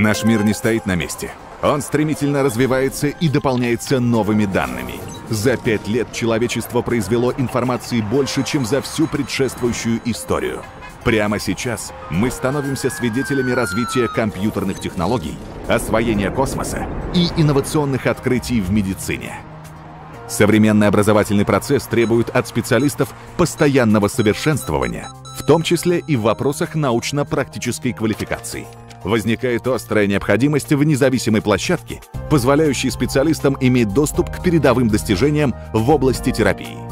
Наш мир не стоит на месте. Он стремительно развивается и дополняется новыми данными. За пять лет человечество произвело информации больше, чем за всю предшествующую историю. Прямо сейчас мы становимся свидетелями развития компьютерных технологий, освоения космоса и инновационных открытий в медицине. Современный образовательный процесс требует от специалистов постоянного совершенствования, в том числе и в вопросах научно-практической квалификации – возникает острая необходимость в независимой площадке, позволяющей специалистам иметь доступ к передовым достижениям в области терапии.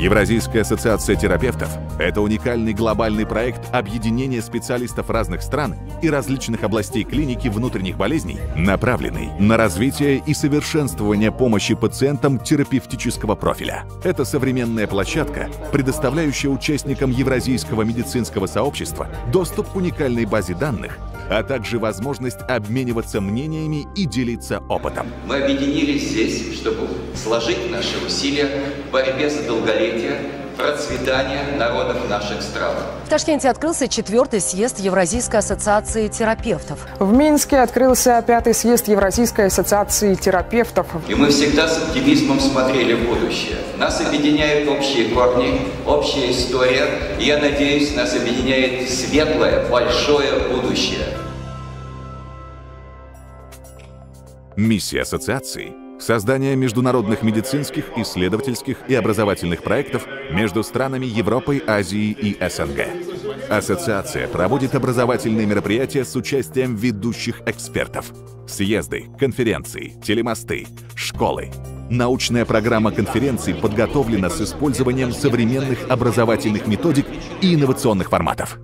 Евразийская ассоциация терапевтов – это уникальный глобальный проект объединения специалистов разных стран и различных областей клиники внутренних болезней, направленный на развитие и совершенствование помощи пациентам терапевтического профиля. Это современная площадка, предоставляющая участникам Евразийского медицинского сообщества доступ к уникальной базе данных а также возможность обмениваться мнениями и делиться опытом. Мы объединились здесь, чтобы сложить наши усилия в борьбе за долголетие долголетия, процветания народов наших стран. В Ташкенте открылся четвертый съезд Евразийской ассоциации терапевтов. В Минске открылся пятый съезд Евразийской ассоциации терапевтов. И мы всегда с оптимизмом смотрели в будущее. Нас объединяют общие корни, общая история. И я надеюсь, нас объединяет светлое, большое будущее. Миссия ассоциации – создание международных медицинских, исследовательских и образовательных проектов между странами Европы, Азии и СНГ. Ассоциация проводит образовательные мероприятия с участием ведущих экспертов. Съезды, конференции, телемосты, школы. Научная программа конференции подготовлена с использованием современных образовательных методик и инновационных форматов.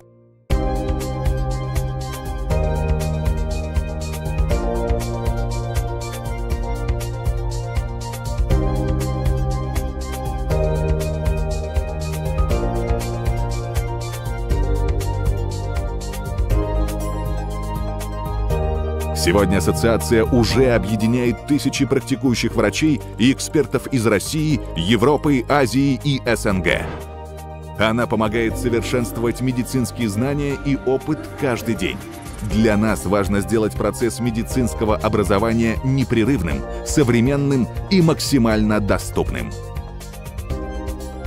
Сегодня ассоциация уже объединяет тысячи практикующих врачей и экспертов из России, Европы, Азии и СНГ. Она помогает совершенствовать медицинские знания и опыт каждый день. Для нас важно сделать процесс медицинского образования непрерывным, современным и максимально доступным.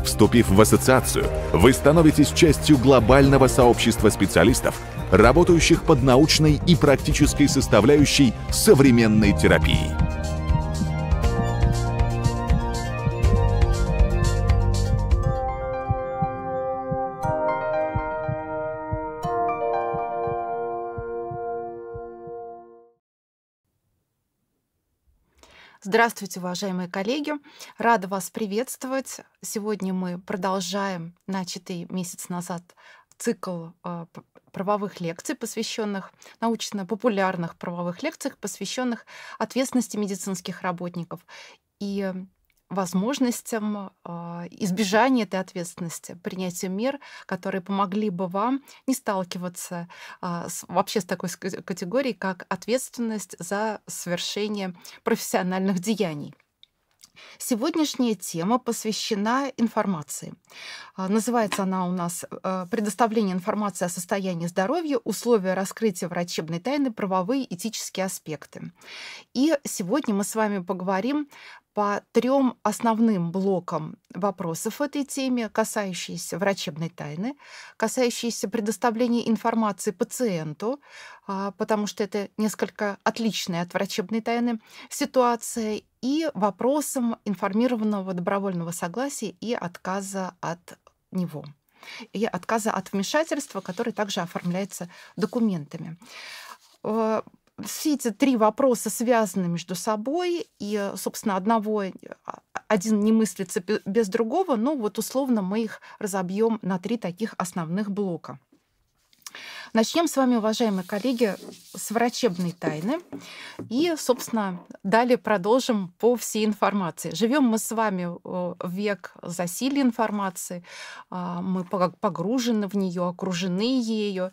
Вступив в ассоциацию, вы становитесь частью глобального сообщества специалистов, работающих под научной и практической составляющей современной терапии. Здравствуйте, уважаемые коллеги! Рада вас приветствовать. Сегодня мы продолжаем начатый месяц назад цикл а, правовых лекций, посвященных научно-популярных правовых лекциях, посвященных ответственности медицинских работников и возможностям а, избежания этой ответственности, принятию мер, которые помогли бы вам не сталкиваться а, вообще с такой категорией, как ответственность за совершение профессиональных деяний. Сегодняшняя тема посвящена информации. А, называется она у нас э, «Предоставление информации о состоянии здоровья, условия раскрытия врачебной тайны, правовые этические аспекты». И сегодня мы с вами поговорим по трем основным блокам вопросов в этой теме, касающиеся врачебной тайны, касающиеся предоставления информации пациенту, а, потому что это несколько отличная от врачебной тайны ситуация, и вопросам информированного добровольного согласия и отказа от него и отказа от вмешательства, который также оформляется документами э, все эти три вопроса связаны между собой, и, собственно, одного э, один не мыслится без другого, но вот условно мы их разобьем на три таких основных блока. Начнем с вами, уважаемые коллеги, с врачебной тайны. И, собственно, далее продолжим по всей информации. Живем мы с вами э, в век засилия информации, а, мы погружены в нее, окружены ею.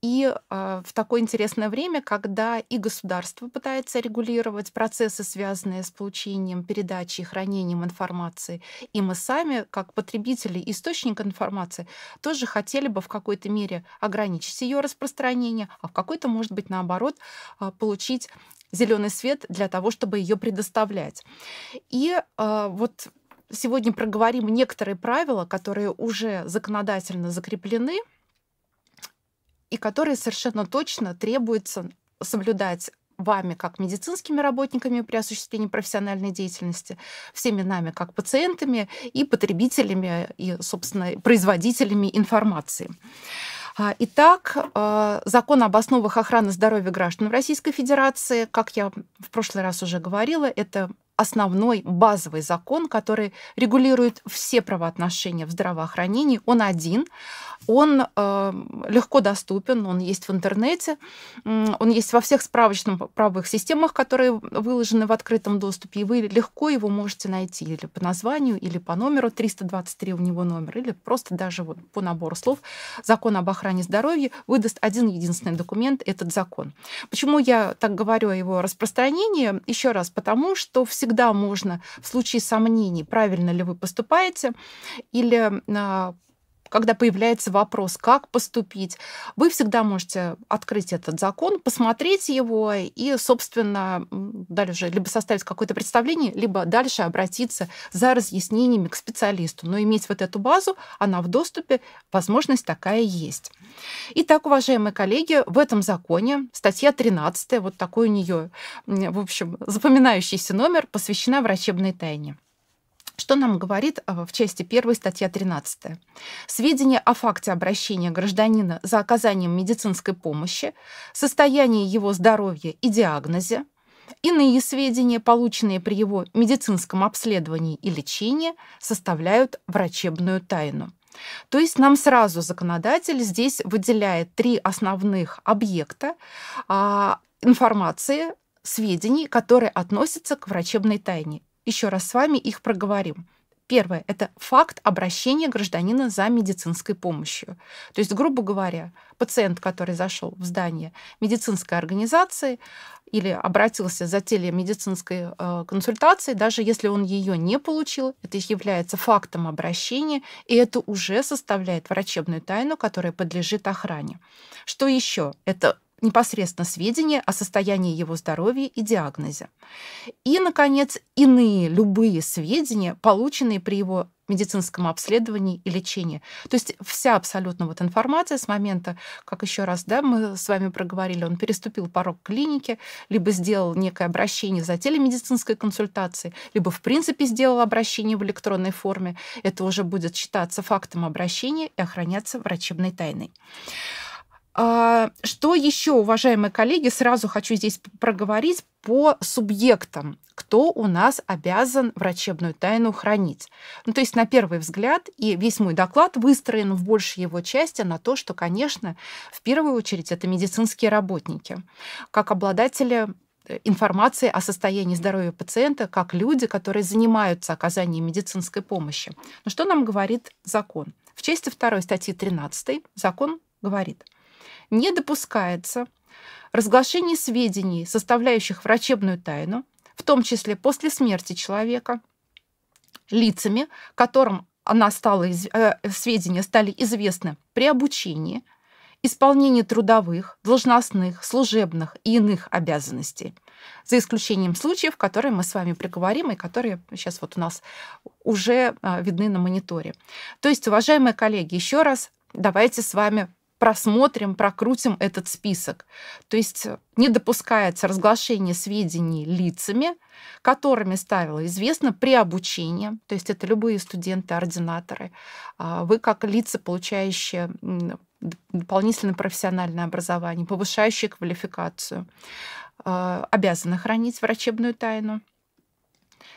И а, в такое интересное время, когда и государство пытается регулировать процессы, связанные с получением, передачей хранением информации, и мы сами, как потребители источник информации, тоже хотели бы в какой-то мере ограничить ее ее распространения, а в какой-то, может быть, наоборот, а, получить зеленый свет для того, чтобы ее предоставлять. И а, вот сегодня проговорим некоторые правила, которые уже законодательно закреплены и которые совершенно точно требуется соблюдать вами как медицинскими работниками при осуществлении профессиональной деятельности, всеми нами как пациентами и потребителями и, собственно, производителями информации. А, итак, э, закон об основах охраны здоровья граждан в Российской Федерации, как я в прошлый раз уже говорила, это основной базовый закон, который регулирует все правоотношения в здравоохранении. Он один, он э, легко доступен, он есть в интернете, он есть во всех справочных правовых системах, которые выложены в открытом доступе, и вы легко его можете найти или по названию, или по номеру, 323 у него номер, или просто даже вот по набору слов «Закон об охране здоровья» выдаст один единственный документ, этот закон. Почему я так говорю о его распространении? Еще раз, потому что всегда всегда можно в случае сомнений, правильно ли вы поступаете, или а, когда появляется вопрос, как поступить, вы всегда можете открыть этот закон, посмотреть его и, собственно, дальше либо составить какое-то представление, либо дальше обратиться за разъяснениями к специалисту. Но иметь вот эту базу, она в доступе, возможность такая есть. Итак, уважаемые коллеги, в этом законе статья 13, вот такой у нее, в общем, запоминающийся номер, посвящена врачебной тайне. Что нам говорит э, в части 1 статья 13? Сведения о факте обращения гражданина за оказанием медицинской помощи, состоянии его здоровья и диагнозе, иные сведения, полученные при его медицинском обследовании и лечении, составляют врачебную тайну. То есть нам сразу законодатель здесь выделяет три основных объекта а, информации, сведений, которые относятся к врачебной тайне еще раз с вами их проговорим. Первое – это факт обращения гражданина за медицинской помощью. То есть, грубо говоря, пациент, который зашел в здание медицинской организации или обратился за телемедицинской э, консультацией, даже если он ее не получил, это является фактом обращения, и это уже составляет врачебную тайну, которая подлежит охране. Что еще? Это непосредственно сведения о состоянии его здоровья и диагнозе. И, наконец, иные любые сведения, полученные при его медицинском обследовании и лечении. То есть вся абсолютно вот информация с момента, как еще раз да, мы с вами проговорили, он переступил порог клиники, либо сделал некое обращение за телемедицинской консультацией, либо в принципе сделал обращение в электронной форме. Это уже будет считаться фактом обращения и охраняться врачебной тайной. А, что еще, уважаемые коллеги, сразу хочу здесь проговорить по субъектам, кто у нас обязан врачебную тайну хранить. Ну, то есть, на первый взгляд, и весь мой доклад выстроен в большей его части на то, что, конечно, в первую очередь это медицинские работники, как обладатели э, информации о состоянии здоровья пациента, как люди, которые занимаются оказанием медицинской помощи. Но что нам говорит закон? В части 2 статьи 13 закон говорит – не допускается разглашение сведений, составляющих врачебную тайну, в том числе после смерти человека, лицами, которым она стала, э, сведения стали известны при обучении, исполнении трудовых, должностных, служебных и иных обязанностей, за исключением случаев, которые мы с вами приговорим и которые сейчас вот у нас уже а, видны на мониторе. То есть, уважаемые коллеги, еще раз давайте с вами просмотрим, прокрутим этот список. То есть э, не допускается разглашение сведений лицами, которыми стало известно при обучении, то есть это любые студенты, ординаторы, а вы как лица, получающие дополнительное профессиональное образование, повышающие квалификацию, э, обязаны хранить врачебную тайну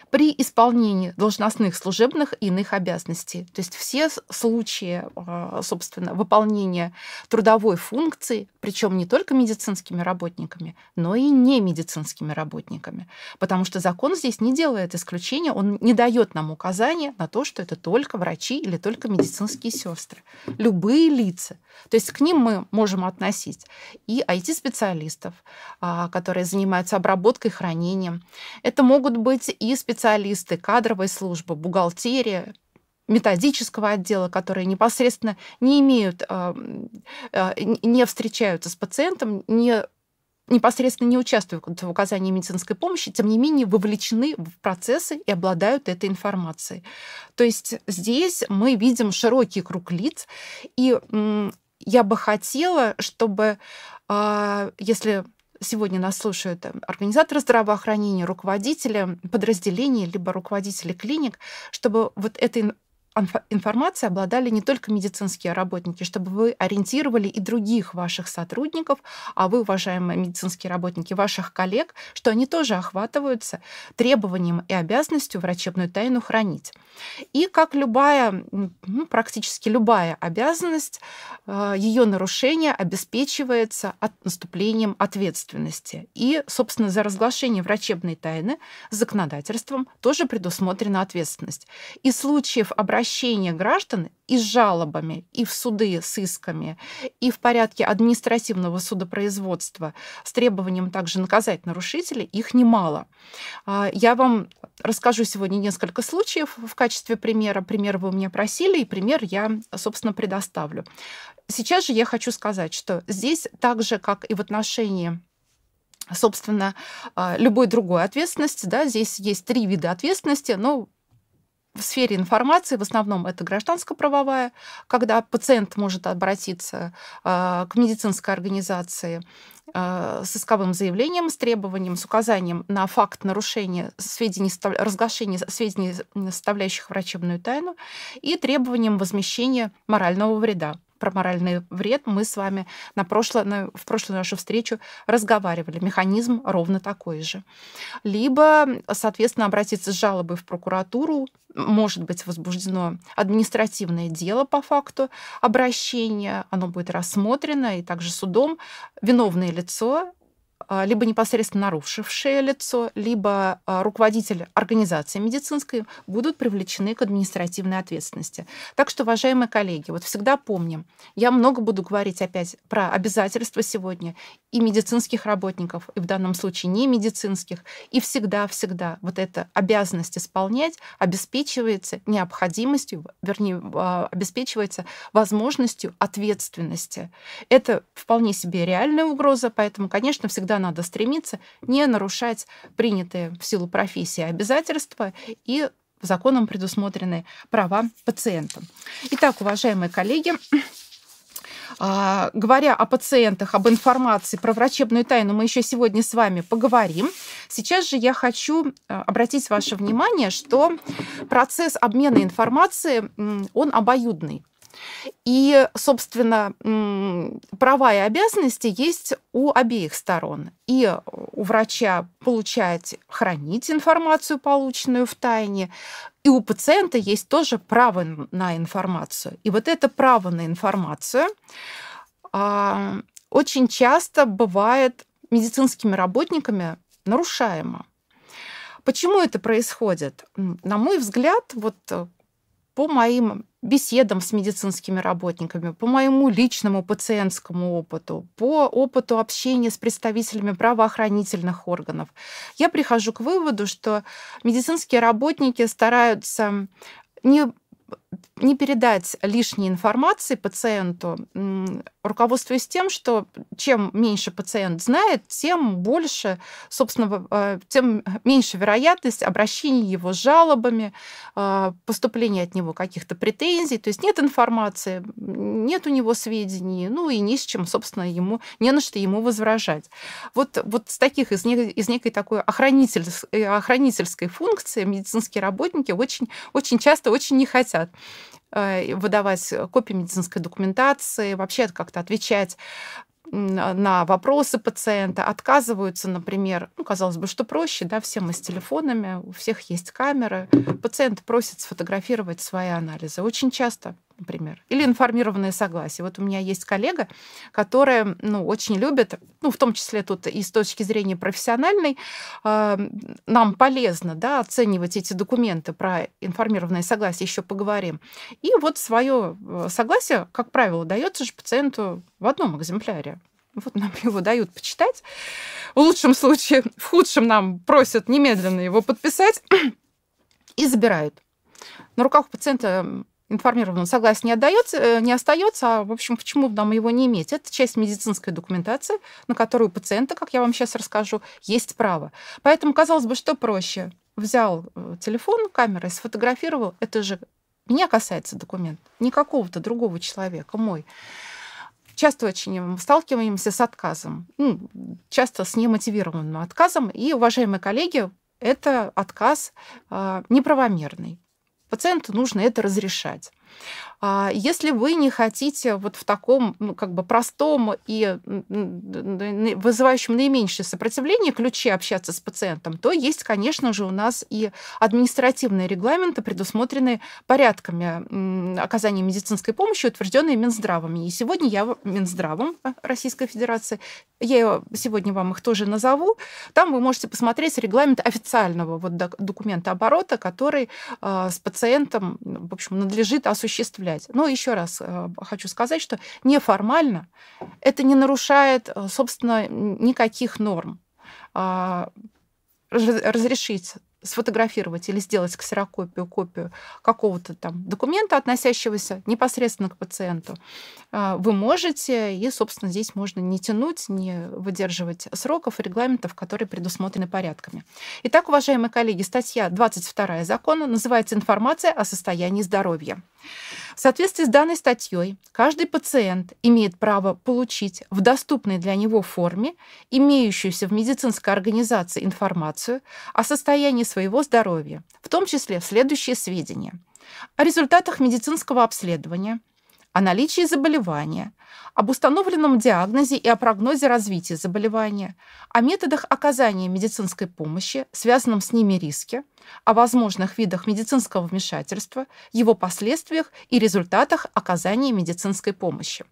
при исполнении должностных, служебных и иных обязанностей. То есть все случаи, а, собственно, выполнения трудовой функции, причем не только медицинскими работниками, но и не медицинскими работниками. Потому что закон здесь не делает исключения, он не дает нам указания на то, что это только врачи или только медицинские сестры. Любые лица. То есть к ним мы можем относить и IT-специалистов, а, которые занимаются обработкой, и хранением. Это могут быть и другие специалисты, кадровая служба, бухгалтерия, методического отдела, которые непосредственно не имеют, а, а, не встречаются с пациентом, не непосредственно не участвуют в оказании медицинской помощи, тем не менее вовлечены в процессы и обладают этой информацией. То есть здесь мы видим широкий круг лиц, и я бы хотела, чтобы, а, если сегодня нас слушают эм, организаторы здравоохранения, руководители подразделений, либо руководители клиник, чтобы вот этой информацией обладали не только медицинские работники, чтобы вы ориентировали и других ваших сотрудников, а вы, уважаемые медицинские работники, ваших коллег, что они тоже охватываются требованием и обязанностью врачебную тайну хранить. И как любая, ну, практически любая обязанность, э, ее нарушение обеспечивается от наступлением ответственности. И, собственно, за разглашение врачебной тайны законодательством тоже предусмотрена ответственность. И случаев обращения обращения граждан и с жалобами, и в суды с исками, и в порядке административного судопроизводства с требованием также наказать нарушителей, их немало. А, я вам расскажу сегодня несколько случаев в качестве примера. Пример вы у меня просили, и пример я, собственно, предоставлю. Сейчас же я хочу сказать, что здесь так же, как и в отношении собственно, а, любой другой ответственности. Да, здесь есть три вида ответственности, но в сфере информации, в основном это гражданско-правовая, когда пациент может обратиться а, к медицинской организации а, с исковым заявлением, с требованием, с указанием на факт нарушения сведений, разглашения сведений, составляющих врачебную тайну, и требованием возмещения морального вреда про моральный вред мы с вами на прошло, в прошлую нашу встречу разговаривали. Механизм ровно такой же. Либо, соответственно, обратиться с жалобой в прокуратуру, может быть возбуждено административное дело по факту обращения, оно будет рассмотрено и также судом. Виновное лицо а, либо непосредственно нарушившее лицо, либо а, руководитель организации медицинской будут привлечены к административной ответственности. Так что, уважаемые коллеги, вот всегда помним, я много буду говорить опять про обязательства сегодня и медицинских работников, и в данном случае не медицинских, и всегда-всегда вот эта обязанность исполнять обеспечивается необходимостью, вернее, а, обеспечивается возможностью ответственности. Это вполне себе реальная угроза, поэтому, конечно, всегда куда надо стремиться, не нарушать принятые в силу профессии обязательства и законом предусмотренные права пациента. Итак, уважаемые коллеги, а, Говоря о пациентах, об информации про врачебную тайну, мы еще сегодня с вами поговорим. Сейчас же я хочу а, обратить ваше внимание, что процесс обмена информацией, он обоюдный. И, собственно, права и обязанности есть у обеих сторон. И у врача получать, хранить информацию, полученную в тайне, и у пациента есть тоже право на информацию. И вот это право на информацию а, очень часто бывает медицинскими работниками нарушаемо. Почему это происходит? На мой взгляд, вот э, по моим беседам с медицинскими работниками, по моему личному пациентскому опыту, по опыту общения с представителями правоохранительных органов, я прихожу к выводу, что медицинские работники стараются не не передать лишней информации пациенту, руководствуясь тем, что чем меньше пациент знает, тем больше, собственно, э, тем меньше вероятность обращения его с жалобами, э, поступления от него каких-то претензий. То есть нет информации, нет у него сведений, ну и ни с чем, собственно, ему не на что ему возражать. Вот, вот с таких, из, некой, из некой такой охранитель, э, охранительской функции медицинские работники очень, очень часто очень не хотят. Э, выдавать копии медицинской документации, вообще как-то отвечать на вопросы пациента, отказываются, например, ну, казалось бы, что проще, да, все мы с телефонами, у всех есть камеры, пациент просит сфотографировать свои анализы. Очень часто например, или информированное согласие. Вот у меня есть коллега, которая ну, очень любит, ну, в том числе тут и с точки зрения профессиональной, э, нам полезно да, оценивать эти документы про информированное согласие, еще поговорим. И вот свое э, согласие, как правило, дается же пациенту в одном экземпляре. Вот нам его дают почитать. В лучшем случае, в худшем нам просят немедленно его подписать и забирают. На руках у пациента информированного согласия не, отдается, э, не остается, а, в общем, почему нам его не иметь? Это часть медицинской документации, на которую у пациента, как я вам сейчас расскажу, есть право. Поэтому, казалось бы, что проще? Взял э, телефон, камерой сфотографировал, это же меня касается документ, не какого-то другого человека, мой. Часто очень сталкиваемся с отказом, ну, часто с немотивированным отказом. И, уважаемые коллеги, это отказ э, неправомерный пациенту нужно это разрешать. А, если вы не хотите вот в таком ну, как бы простом и вызывающем наименьшее сопротивление ключи общаться с пациентом, то есть, конечно же, у нас и административные регламенты, предусмотренные порядками оказания медицинской помощи, утвержденные Минздравами. И сегодня я Минздравом э, Российской Федерации, я сегодня вам их тоже назову, там вы можете посмотреть регламент официального вот документа оборота, который а, с пациентом, в общем, надлежит осуществлять осуществлять. Но еще раз э, хочу сказать, что неформально это не нарушает, э, собственно, никаких норм а, разрешить сфотографировать или сделать ксерокопию, копию какого-то там документа, относящегося непосредственно к пациенту, э, вы можете, и, собственно, здесь можно не тянуть, не выдерживать сроков и регламентов, которые предусмотрены порядками. Итак, уважаемые коллеги, статья 22 закона называется «Информация о состоянии здоровья». В соответствии с данной статьей, каждый пациент имеет право получить в доступной для него форме имеющуюся в медицинской организации информацию о состоянии своего здоровья, в том числе следующие сведения о результатах медицинского обследования, о наличии заболевания, об установленном диагнозе и о прогнозе развития заболевания, о методах оказания медицинской помощи, связанном с ними риске, о возможных видах медицинского вмешательства, его последствиях и результатах оказания медицинской помощи.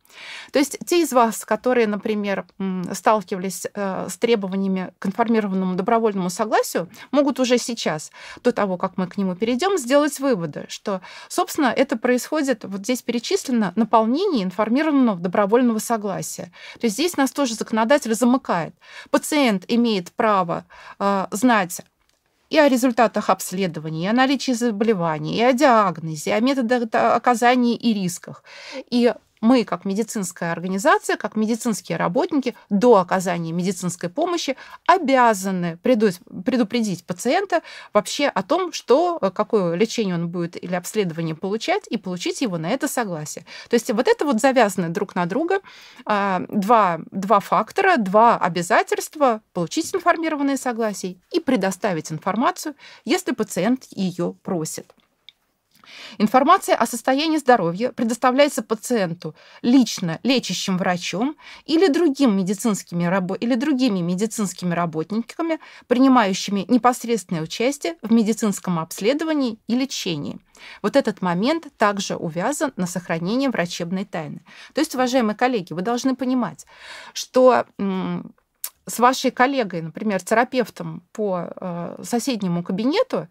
То есть те из вас, которые, например, сталкивались э, с требованиями к информированному добровольному согласию, могут уже сейчас, до того, как мы к нему перейдем, сделать выводы, что, собственно, это происходит, вот здесь перечислено, наполнение информированного добровольного добровольного согласия. То есть здесь нас тоже законодатель замыкает. Пациент имеет право э, знать и о результатах обследований, и о наличии заболеваний, и о диагнозе, и о методах оказания и рисках. И мы, как медицинская организация, как медицинские работники, до оказания медицинской помощи обязаны предупредить пациента вообще о том, что, э, какое лечение он будет или обследование получать, и получить его на это согласие. То есть вот это вот завязано друг на друга а, два, два фактора, два обязательства получить информированное согласие и предоставить информацию, если пациент ее просит. Информация о состоянии здоровья предоставляется пациенту лично лечащим врачом или, другим медицинскими, или другими медицинскими работниками, принимающими непосредственное участие в медицинском обследовании и лечении. Вот этот момент также увязан на сохранение врачебной тайны. То есть, уважаемые коллеги, вы должны понимать, что с вашей коллегой, например, терапевтом по э, соседнему кабинету,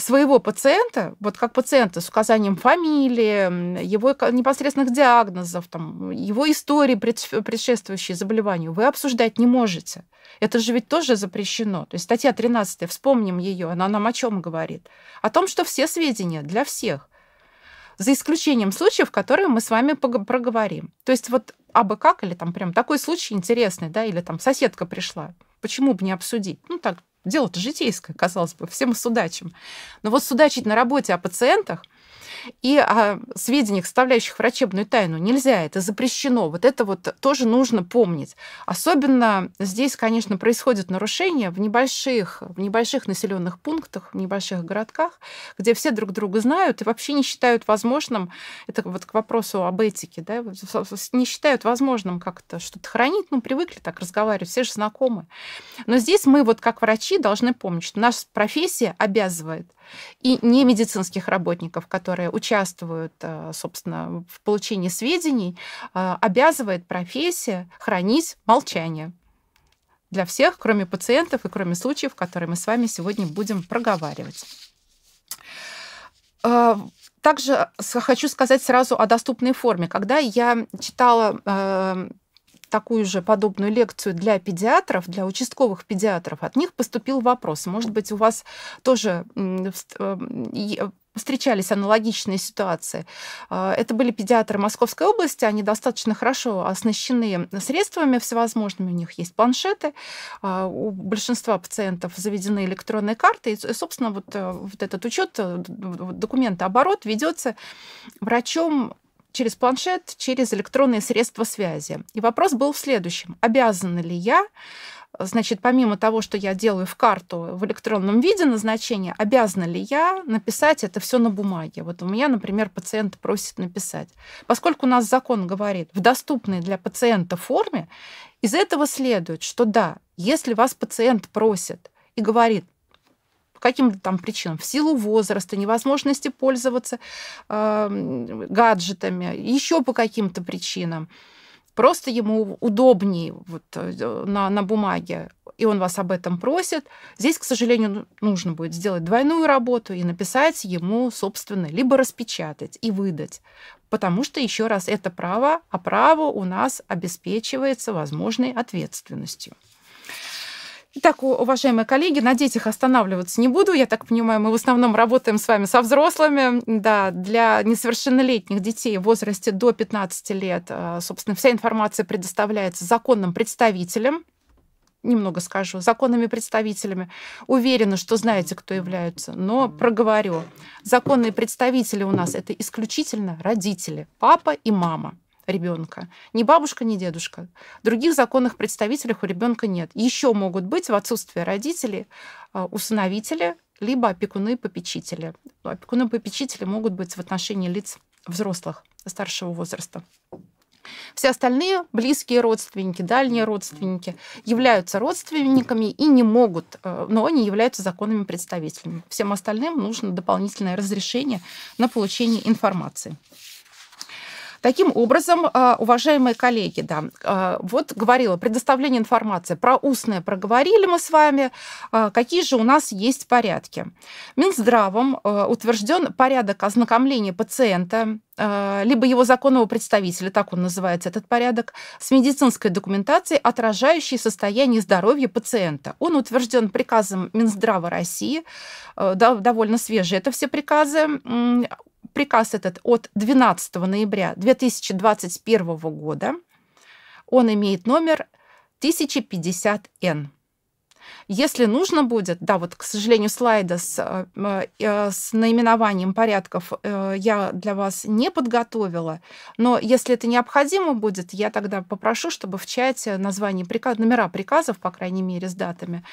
своего пациента, вот как пациента с указанием фамилии, его непосредственных диагнозов, там, его истории, предшествующие заболеванию, вы обсуждать не можете. Это же ведь тоже запрещено. То есть статья 13, вспомним ее, она нам о чем говорит? О том, что все сведения для всех, за исключением случаев, которые мы с вами проговорим. То есть вот абы как, или там прям такой случай интересный, да, или там соседка пришла, почему бы не обсудить? Ну так, Дело-то житейское, казалось бы, всем с удачем, Но вот судачить на работе о пациентах – и о а, сведениях, составляющих врачебную тайну, нельзя, это запрещено. Вот это вот тоже нужно помнить. Особенно здесь, конечно, происходят нарушения в небольших, в небольших населенных пунктах, в небольших городках, где все друг друга знают и вообще не считают возможным, это вот к вопросу об этике, да, не считают возможным как-то что-то хранить, ну, привыкли так разговаривать, все же знакомы. Но здесь мы вот как врачи должны помнить, что наша профессия обязывает и не медицинских работников, которые участвуют, э, собственно, в получении сведений, э, обязывает профессия хранить молчание для всех, кроме пациентов и кроме случаев, которые мы с вами сегодня будем проговаривать. Э, также хочу сказать сразу о доступной форме. Когда я читала такую же подобную лекцию для педиатров, для участковых педиатров, от них поступил вопрос. Может быть, у вас тоже эм, встречались аналогичные ситуации. А, это были педиатры Московской области, они достаточно хорошо оснащены средствами всевозможными, у них есть планшеты, а, у большинства пациентов заведены электронные карты, и, собственно, вот, э, вот этот учет, э, документооборот ведется врачом через планшет, через электронные средства связи. И вопрос был в следующем. Обязана ли я значит, помимо того, что я делаю в карту в электронном виде назначения, обязана ли я написать это все на бумаге? Вот у меня, например, пациент просит написать. Поскольку у нас закон говорит в доступной для пациента форме, из этого следует, что да, если вас пациент просит и говорит, по каким-то там причинам, в силу возраста, невозможности пользоваться э, гаджетами, еще по каким-то причинам. Просто ему удобнее вот, э, на, на бумаге, и он вас об этом просит. Здесь, к сожалению, ну, нужно будет сделать двойную работу и написать ему, собственно, либо распечатать и выдать. Потому что, еще раз, это право, а право у нас обеспечивается возможной ответственностью. Итак, уважаемые коллеги, на детях останавливаться не буду. Я так понимаю, мы в основном работаем с вами со взрослыми. Да, для несовершеннолетних детей в возрасте до 15 лет, э, собственно, вся информация предоставляется законным представителям немного скажу, законными представителями. Уверена, что знаете, кто являются, но проговорю. Законные представители у нас это исключительно родители, папа и мама ребенка. Ни бабушка, ни дедушка. Других законных представителей у ребенка нет. Еще могут быть в отсутствие родителей а, усыновители, либо опекуны и попечители. Ну, опекуны и попечители могут быть в отношении лиц взрослых старшего возраста. Все остальные близкие родственники, дальние родственники являются родственниками и не могут, э, но они являются законными представителями. Всем остальным нужно дополнительное разрешение на получение информации. Таким образом, а, уважаемые коллеги, да, а, вот говорила, предоставление информации про устное проговорили мы с вами, а, какие же у нас есть порядки. Минздравом утвержден порядок ознакомления пациента либо его законного представителя, так он называется этот порядок, с медицинской документацией, отражающей состояние здоровья пациента. Он утвержден приказом Минздрава России, довольно свежие это все приказы, приказ этот от 12 ноября 2021 года. Он имеет номер 1050Н. Если нужно будет, да, вот, к сожалению, слайда с, э, э, с наименованием порядков э, я для вас не подготовила, но если это необходимо будет, я тогда попрошу, чтобы в чате название приказ, номера приказов, по крайней мере, с датами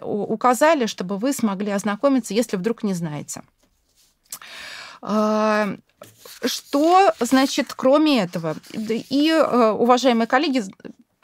указали, чтобы вы смогли ознакомиться, если вдруг не знаете. А, что значит, кроме этого? И, э, уважаемые коллеги,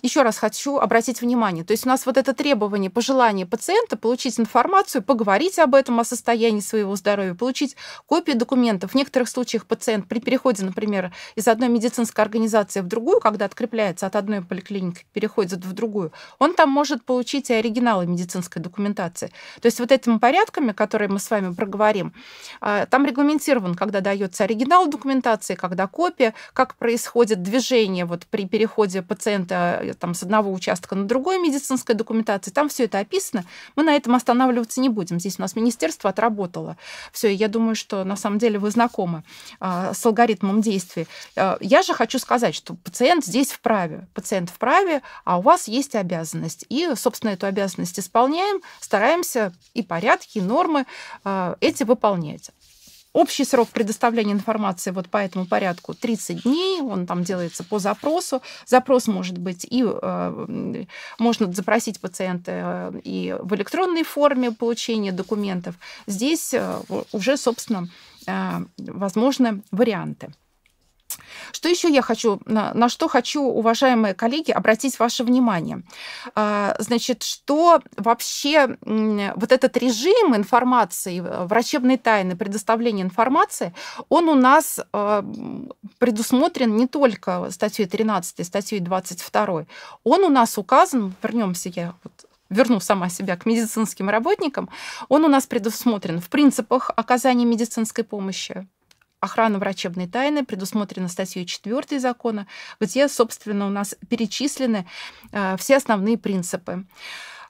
еще раз хочу обратить внимание. То есть у нас вот это требование, пожелание пациента получить информацию, поговорить об этом, о состоянии своего здоровья, получить копии документов. В некоторых случаях пациент при переходе, например, из одной медицинской организации в другую, когда открепляется от одной поликлиники, переходит в другую, он там может получить и оригиналы медицинской документации. То есть вот этими порядками, которые мы с вами проговорим, а, там регламентирован, когда дается оригинал документации, когда копия, как происходит движение вот при переходе пациента там с одного участка на другой медицинская документация, там все это описано. Мы на этом останавливаться не будем. Здесь у нас министерство отработало. Все, я думаю, что на самом деле вы знакомы а, с алгоритмом действий. А, я же хочу сказать, что пациент здесь вправе. Пациент вправе, а у вас есть обязанность. И, собственно, эту обязанность исполняем, стараемся и порядки, и нормы а, эти выполнять. Общий срок предоставления информации вот по этому порядку 30 дней, он там делается по запросу. Запрос может быть и э, можно запросить пациента э, и в электронной форме получения документов. Здесь э, уже, собственно, э, возможны варианты. Что еще я хочу, на, на что хочу, уважаемые коллеги, обратить ваше внимание? А, значит, что вообще вот этот режим информации, врачебной тайны, предоставления информации, он у нас а, предусмотрен не только статьей 13, статьей 22. Он у нас указан, вернемся я вот верну сама себя к медицинским работникам, он у нас предусмотрен в принципах оказания медицинской помощи, охрана врачебной тайны предусмотрена статьей 4 закона, где, собственно, у нас перечислены э, все основные принципы.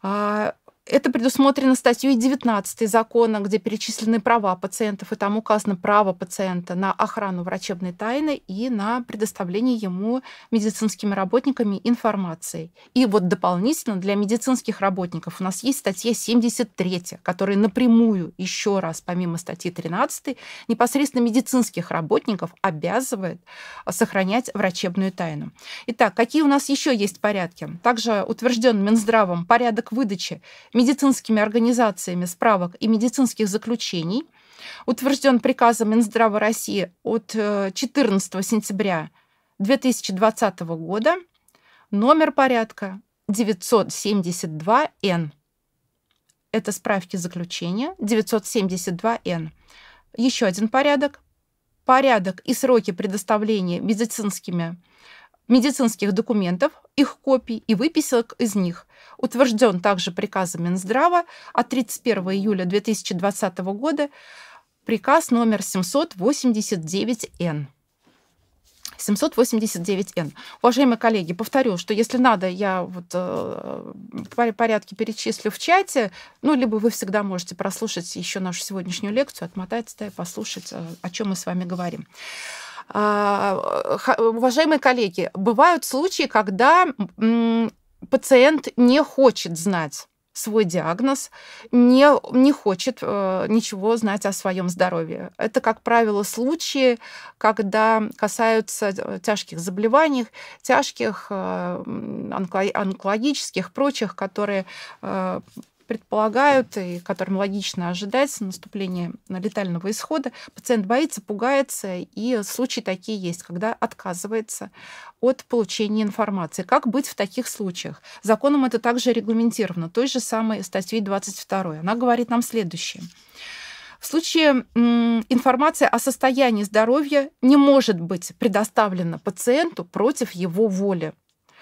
А, это предусмотрено статьей 19 закона, где перечислены права пациентов, и там указано право пациента на охрану врачебной тайны и на предоставление ему медицинскими работниками информации. И вот дополнительно для медицинских работников у нас есть статья 73, которая напрямую еще раз, помимо статьи 13, непосредственно медицинских работников обязывает а, сохранять врачебную тайну. Итак, какие у нас еще есть порядки? Также утвержден Минздравом порядок выдачи медицинскими организациями справок и медицинских заключений, утвержден приказом Минздрава России от 14 э, сентября 2020 года, номер порядка 972Н. Это справки заключения 972Н. Еще один порядок. Порядок и сроки предоставления медицинскими медицинских документов, их копий и выписок из них, утвержден также приказом Минздрава от 31 июля 2020 года, приказ номер 789-Н. 789Н. Уважаемые коллеги, повторю, что если надо, я вот э, порядке перечислю в чате, ну, либо вы всегда можете прослушать еще нашу сегодняшнюю лекцию, отмотать, да, и послушать, э, о чем мы с вами говорим. А, уважаемые коллеги, бывают случаи, когда пациент не хочет знать свой диагноз, не, не хочет э, ничего знать о своем здоровье. Это, как правило, случаи, когда касаются э, тяжких заболеваний, тяжких э, онкологических, прочих, которые э, предполагают и которым логично ожидать наступление летального исхода. Пациент боится, пугается, и случаи такие есть, когда отказывается от получения информации. Как быть в таких случаях? Законом это также регламентировано, той же самой статьей 22. Она говорит нам следующее. В случае информация о состоянии здоровья не может быть предоставлена пациенту против его воли.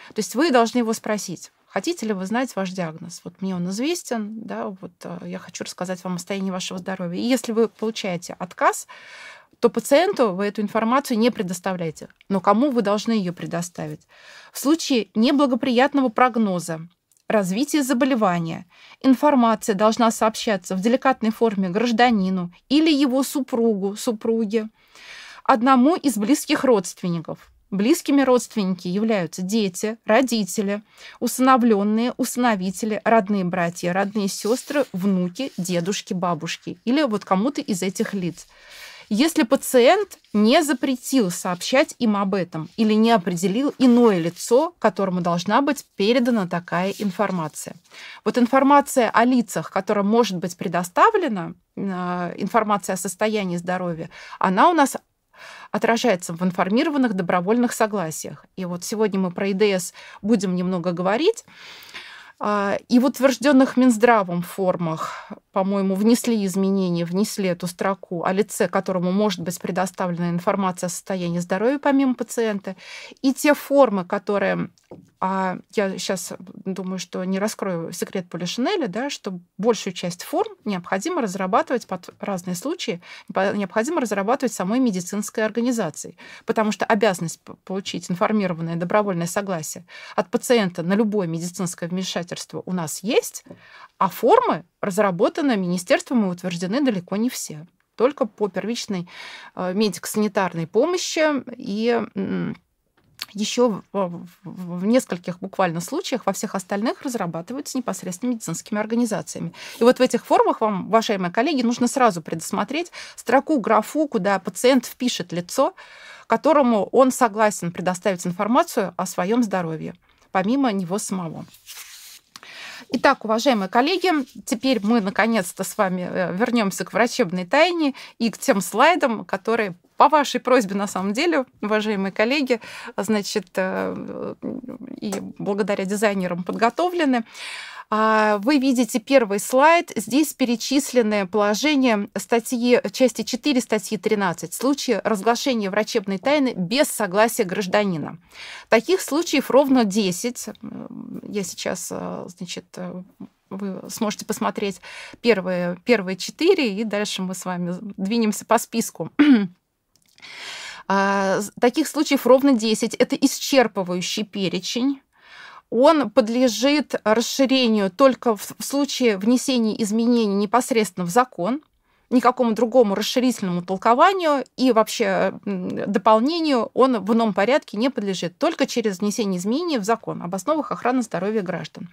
То есть вы должны его спросить, Хотите ли вы знать ваш диагноз? Вот мне он известен, да, вот э, я хочу рассказать вам о состоянии вашего здоровья. И если вы получаете отказ, то пациенту вы эту информацию не предоставляете. Но кому вы должны ее предоставить? В случае неблагоприятного прогноза, развития заболевания, информация должна сообщаться в деликатной форме гражданину или его супругу, супруге, одному из близких родственников – Близкими родственники являются дети, родители, усыновленные, усыновители, родные братья, родные сестры, внуки, дедушки, бабушки или вот кому-то из этих лиц. Если пациент не запретил сообщать им об этом или не определил иное лицо, которому должна быть передана такая информация. Вот информация о лицах, которая может быть предоставлена, э, информация о состоянии здоровья, она у нас отражается в информированных добровольных согласиях. И вот сегодня мы про ИДС будем немного говорить. А, и в утвержденных Минздравом формах, по-моему, внесли изменения, внесли эту строку о лице, которому может быть предоставлена информация о состоянии здоровья помимо пациента. И те формы, которые а я сейчас э, думаю, что не раскрою секрет Полишинеля, да, что большую часть форм необходимо разрабатывать под разные случаи, необходимо разрабатывать самой медицинской организацией, потому что обязанность получить информированное добровольное согласие от пациента на любое медицинское вмешательство у нас есть, а формы разработаны министерством и утверждены далеко не все только по первичной э, медико-санитарной помощи и еще в нескольких буквально случаях, во всех остальных разрабатываются непосредственно медицинскими организациями. И вот в этих формах вам, уважаемые коллеги, нужно сразу предусмотреть строку, графу, куда пациент впишет лицо, которому он согласен предоставить информацию о своем здоровье, помимо него самого. Итак, уважаемые коллеги, теперь мы наконец-то с вами э, вернемся к врачебной тайне и к тем слайдам, которые по вашей просьбе, на самом деле, уважаемые коллеги, значит, э, и благодаря дизайнерам подготовлены. А, вы видите первый слайд. Здесь перечислены положения статьи, части 4 статьи 13. Случаи разглашения врачебной тайны без согласия гражданина. Таких случаев ровно 10. Я сейчас, э, значит, э, вы сможете посмотреть первые, первые четыре, и дальше мы с вами двинемся по списку. А, таких случаев ровно 10. Это исчерпывающий перечень он подлежит расширению только в случае внесения изменений непосредственно в закон, никакому другому расширительному толкованию и вообще дополнению он в ином порядке не подлежит, только через внесение изменений в закон об основах охраны здоровья граждан.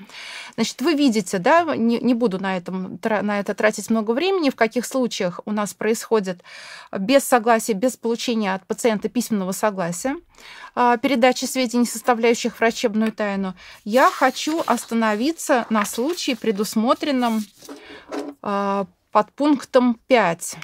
Значит, вы видите, да, не, не буду на, этом, на это тратить много времени, в каких случаях у нас происходит без согласия, без получения от пациента письменного согласия а, передачи сведений, составляющих врачебную тайну, я хочу остановиться на случае, предусмотренном а, под пунктом 5.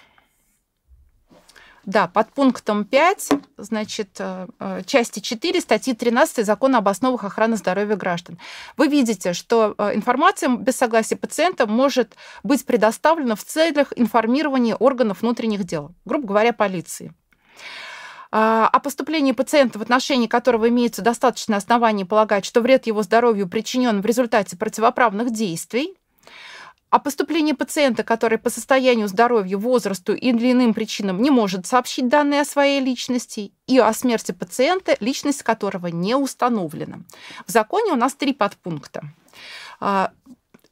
Да, под пунктом 5, значит, э, э, части 4 статьи 13 Закона об основах охраны здоровья граждан. Вы видите, что э, информация без согласия пациента может быть предоставлена в целях информирования органов внутренних дел, грубо говоря, полиции. А, о поступлении пациента, в отношении которого имеется достаточное основание полагать, что вред его здоровью причинен в результате противоправных действий – о а поступлении пациента, который по состоянию здоровья, возрасту или иным причинам не может сообщить данные о своей личности, и о смерти пациента, личность которого не установлена. В законе у нас три подпункта а,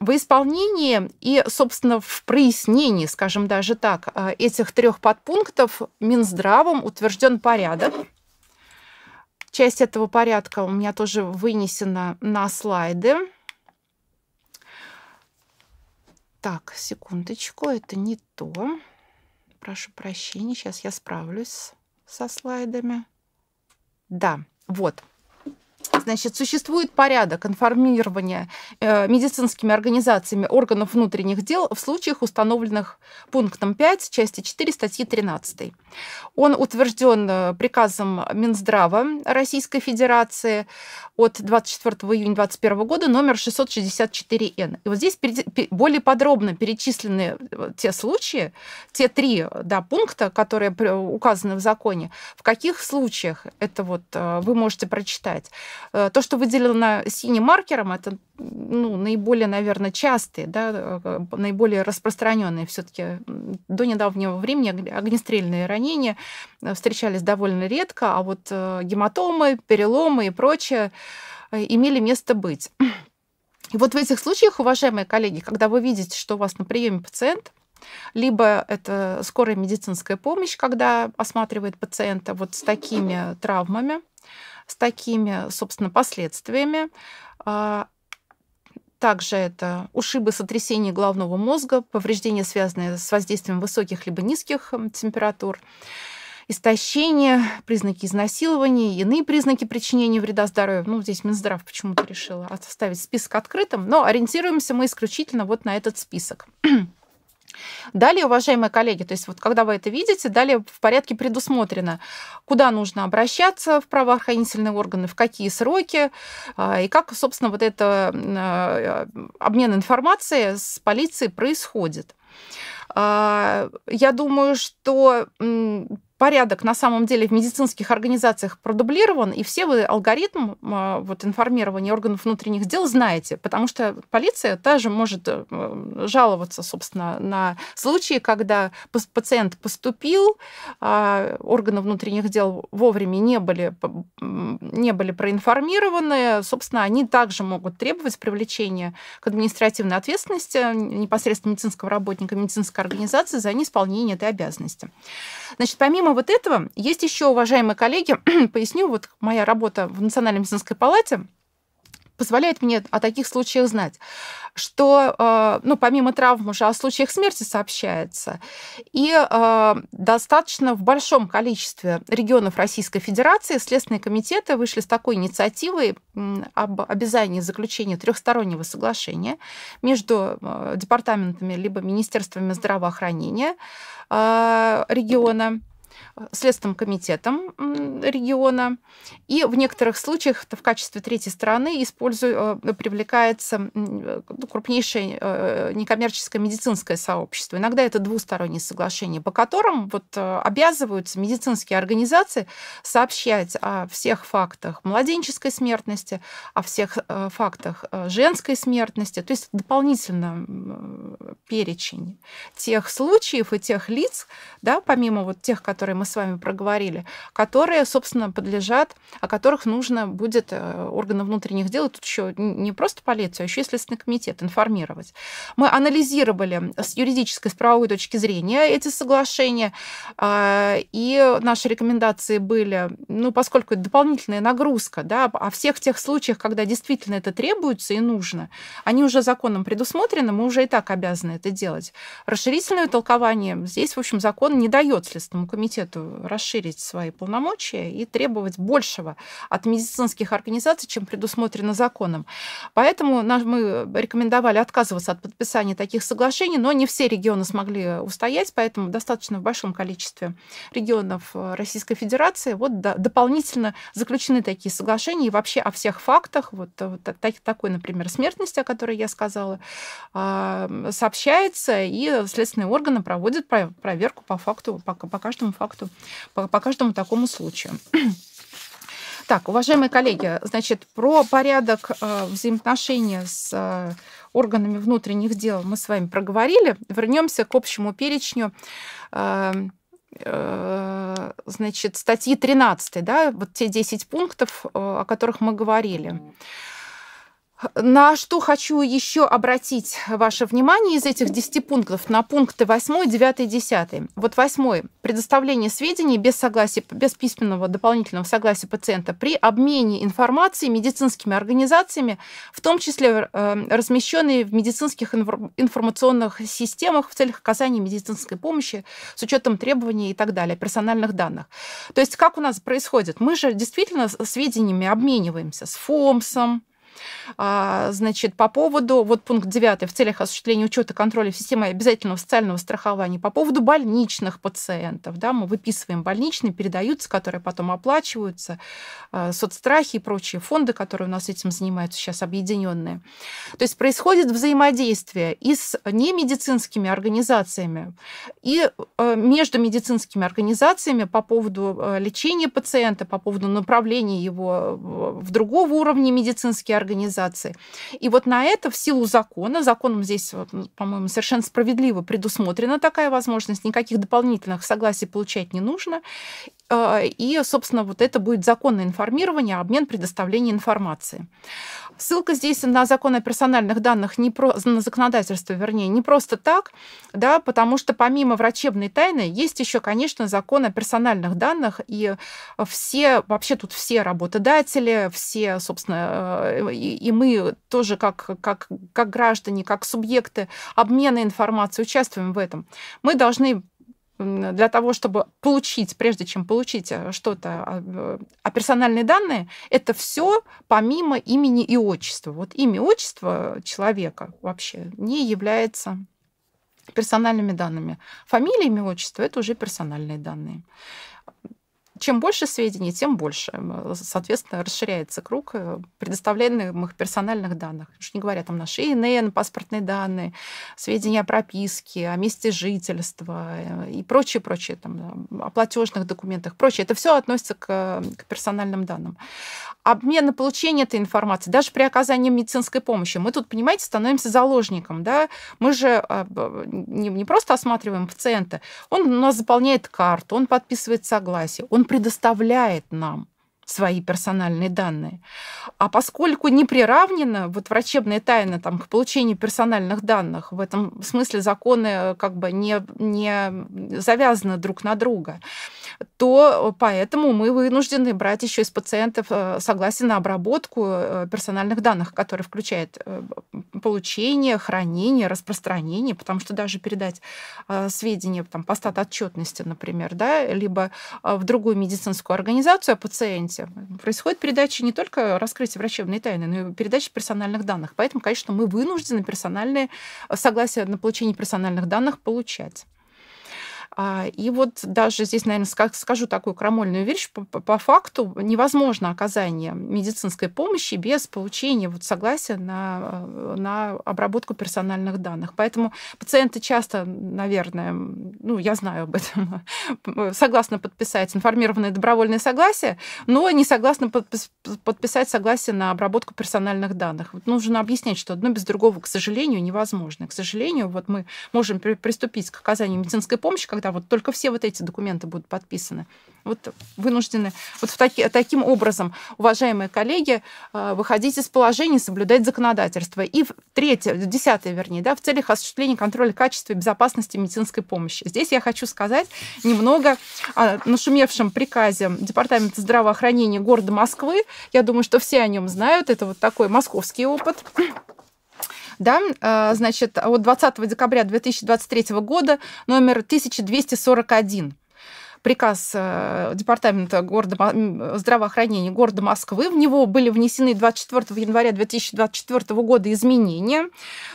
в исполнении и, собственно, в прояснении, скажем даже так, а, этих трех подпунктов Минздравом утвержден порядок. Часть этого порядка у меня тоже вынесена на слайды. Так, секундочку, это не то. Прошу прощения, сейчас я справлюсь со слайдами. Да, вот. Значит, существует порядок информирования э, медицинскими организациями органов внутренних дел в случаях, установленных пунктом 5 части 4 статьи 13. Он утвержден э, приказом Минздрава Российской Федерации от 24 июня 2021 года номер 664Н. И вот здесь более подробно перечислены э, те случаи, те три да, пункта, которые указаны в законе, в каких случаях это вот вы можете прочитать. Э, то, что выделено синим маркером, это ну, наиболее, наверное, частые, да, э, э, наиболее распространенные все-таки до недавнего времени огнестрельные ранения встречались довольно редко, а вот гематомы, переломы и прочее имели место быть. И вот в этих случаях, уважаемые коллеги, когда вы видите, что у вас на приеме пациент, либо это скорая медицинская помощь, когда осматривает пациента вот с такими травмами, с такими, собственно, последствиями. А, также это ушибы, сотрясения головного мозга, повреждения, связанные с воздействием высоких либо низких температур, истощение, признаки изнасилования, иные признаки причинения вреда здоровью. Ну, здесь Минздрав почему-то решила оставить список открытым, но ориентируемся мы исключительно вот на этот список. Далее, уважаемые коллеги, то есть вот когда вы это видите, далее в порядке предусмотрено, куда нужно обращаться в правоохранительные органы, в какие сроки, а, и как, собственно, вот это а, обмен информацией с полицией происходит. А, я думаю, что порядок на самом деле в медицинских организациях продублирован, и все вы алгоритм а, вот, информирования органов внутренних дел знаете, потому что полиция также может э, жаловаться, собственно, на случаи, когда пациент поступил, а органы внутренних дел вовремя не были, не были проинформированы, собственно, они также могут требовать привлечения к административной ответственности непосредственно медицинского работника медицинской организации за неисполнение этой обязанности. Значит, помимо помимо вот этого, есть еще, уважаемые коллеги, поясню, вот моя работа в Национальной медицинской палате позволяет мне о таких случаях знать, что, э, ну, помимо травм уже о случаях смерти сообщается, и э, достаточно в большом количестве регионов Российской Федерации следственные комитеты вышли с такой инициативой об обязании заключения трехстороннего соглашения между э, департаментами либо министерствами здравоохранения региона, Следственным комитетом региона. И в некоторых случаях в качестве третьей стороны использую, э, привлекается э, крупнейшее э, некоммерческое медицинское сообщество. Иногда это двусторонние соглашения, по которым вот обязываются медицинские организации сообщать о всех фактах младенческой смертности, о всех фактах женской смертности. То есть дополнительно перечень тех случаев и тех лиц, да, помимо вот тех, которые которые мы с вами проговорили, которые, собственно, подлежат, о которых нужно будет э, органы внутренних дел, тут еще не просто полицию, а еще и Следственный комитет информировать. Мы анализировали с юридической, с правовой точки зрения эти соглашения, а, и наши рекомендации были, ну, поскольку это дополнительная нагрузка, да, о всех тех случаях, когда действительно это требуется и нужно, они уже законом предусмотрены, мы уже и так обязаны это делать. Расширительное толкование здесь, в общем, закон не дает Следственному комитету комитету расширить свои полномочия и требовать большего от медицинских организаций, чем предусмотрено законом. Поэтому мы рекомендовали отказываться от подписания таких соглашений, но не все регионы смогли устоять, поэтому достаточно в большом количестве регионов Российской Федерации вот дополнительно заключены такие соглашения и вообще о всех фактах, вот, вот так, такой, например, смертности, о которой я сказала, а, сообщается, и следственные органы проводят проверку по факту, по, по каждому факту факту, по, по каждому такому случаю. Так, уважаемые коллеги, значит, про порядок э, взаимоотношения с э, органами внутренних дел мы с вами проговорили. Вернемся к общему перечню э, значит, статьи 13, да, вот те 10 пунктов, о которых мы говорили. На что хочу еще обратить ваше внимание из этих 10 пунктов на пункты 8, 9, 10. Вот 8. Предоставление сведений без согласия, без письменного дополнительного согласия пациента при обмене информацией медицинскими организациями, в том числе э, размещенные в медицинских информационных системах в целях оказания медицинской помощи с учетом требований и так далее, персональных данных. То есть как у нас происходит? Мы же действительно сведениями обмениваемся с ФОМСом, а, значит, по поводу, вот пункт 9, в целях осуществления учета контроля системы обязательного социального страхования, по поводу больничных пациентов, да, мы выписываем больничные, передаются, которые потом оплачиваются, а, соцстрахи и прочие фонды, которые у нас этим занимаются сейчас, объединенные. То есть происходит взаимодействие и с немедицинскими организациями, и э, между медицинскими организациями по поводу э, лечения пациента, по поводу направления его в другого уровня медицинские организации, организации. И вот на это в силу закона, законом здесь, ну, по-моему, совершенно справедливо предусмотрена такая возможность, никаких дополнительных согласий получать не нужно. А, и, собственно, вот это будет законное информирование, обмен, предоставление информации. Ссылка здесь на закон о персональных данных, не про, на законодательство, вернее, не просто так, да, потому что помимо врачебной тайны есть еще, конечно, закон о персональных данных, и все, вообще тут все работодатели, все, собственно, э, и, и мы тоже как, как, как граждане, как субъекты обмена информации участвуем в этом. Мы должны для того, чтобы получить, прежде чем получить э, что-то, а, э, а персональные данные, это все помимо имени и отчества. Вот имя, отчество человека вообще не является персональными данными. Фамилия, имя, отчество – это уже персональные данные чем больше сведений, тем больше. Соответственно, расширяется круг э, предоставляемых персональных данных. Уж не говоря там наши ИНН, паспортные данные, сведения о прописке, о месте жительства э, и прочее, прочее, там, э, о платежных документах, прочее. Это все относится к, к персональным данным. Обмен на получение этой информации, даже при оказании медицинской помощи. Мы тут, понимаете, становимся заложником. Да? Мы же не, не просто осматриваем пациента, он у нас заполняет карту, он подписывает согласие, он предоставляет нам свои персональные данные. А поскольку не приравнена вот врачебная тайна там, к получению персональных данных, в этом смысле законы э, как бы не, не завязаны друг на друга, то э, поэтому мы вынуждены брать еще из пациентов э, согласие на обработку э, персональных данных, которые включают получение, хранение, распространение, потому что даже передать сведения там, по отчетности, например, да, либо в другую медицинскую организацию о пациенте, происходит передача не только раскрытия врачебной тайны, но и передача персональных данных. Поэтому, конечно, мы вынуждены персональные согласие на получение персональных данных получать. А, и вот даже здесь, наверное, скажу такую крамольную вещь, по, по факту невозможно оказание медицинской помощи без получения вот согласия на, э, на обработку персональных данных. Поэтому пациенты часто, наверное, ну, я знаю об этом, согласно подписать информированное добровольное согласие, но не согласно подписать согласие на обработку персональных данных. Вот нужно объяснять, что одно без другого, к сожалению, невозможно. К сожалению, вот мы можем приступить к оказанию медицинской помощи, когда а вот только все вот эти документы будут подписаны. Вот вынуждены вот в таки, таким образом, уважаемые коллеги, э, выходить из положения, соблюдать законодательство. И в третье, десятое, вернее, да, в целях осуществления контроля качества и безопасности медицинской помощи. Здесь я хочу сказать немного о нашумевшем приказе Департамента здравоохранения города Москвы. Я думаю, что все о нем знают. Это вот такой московский опыт да, э, значит, от 20 декабря 2023 года номер 1241 приказ э, Департамента города, здравоохранения города Москвы. В него были внесены 24 января 2024 года изменения.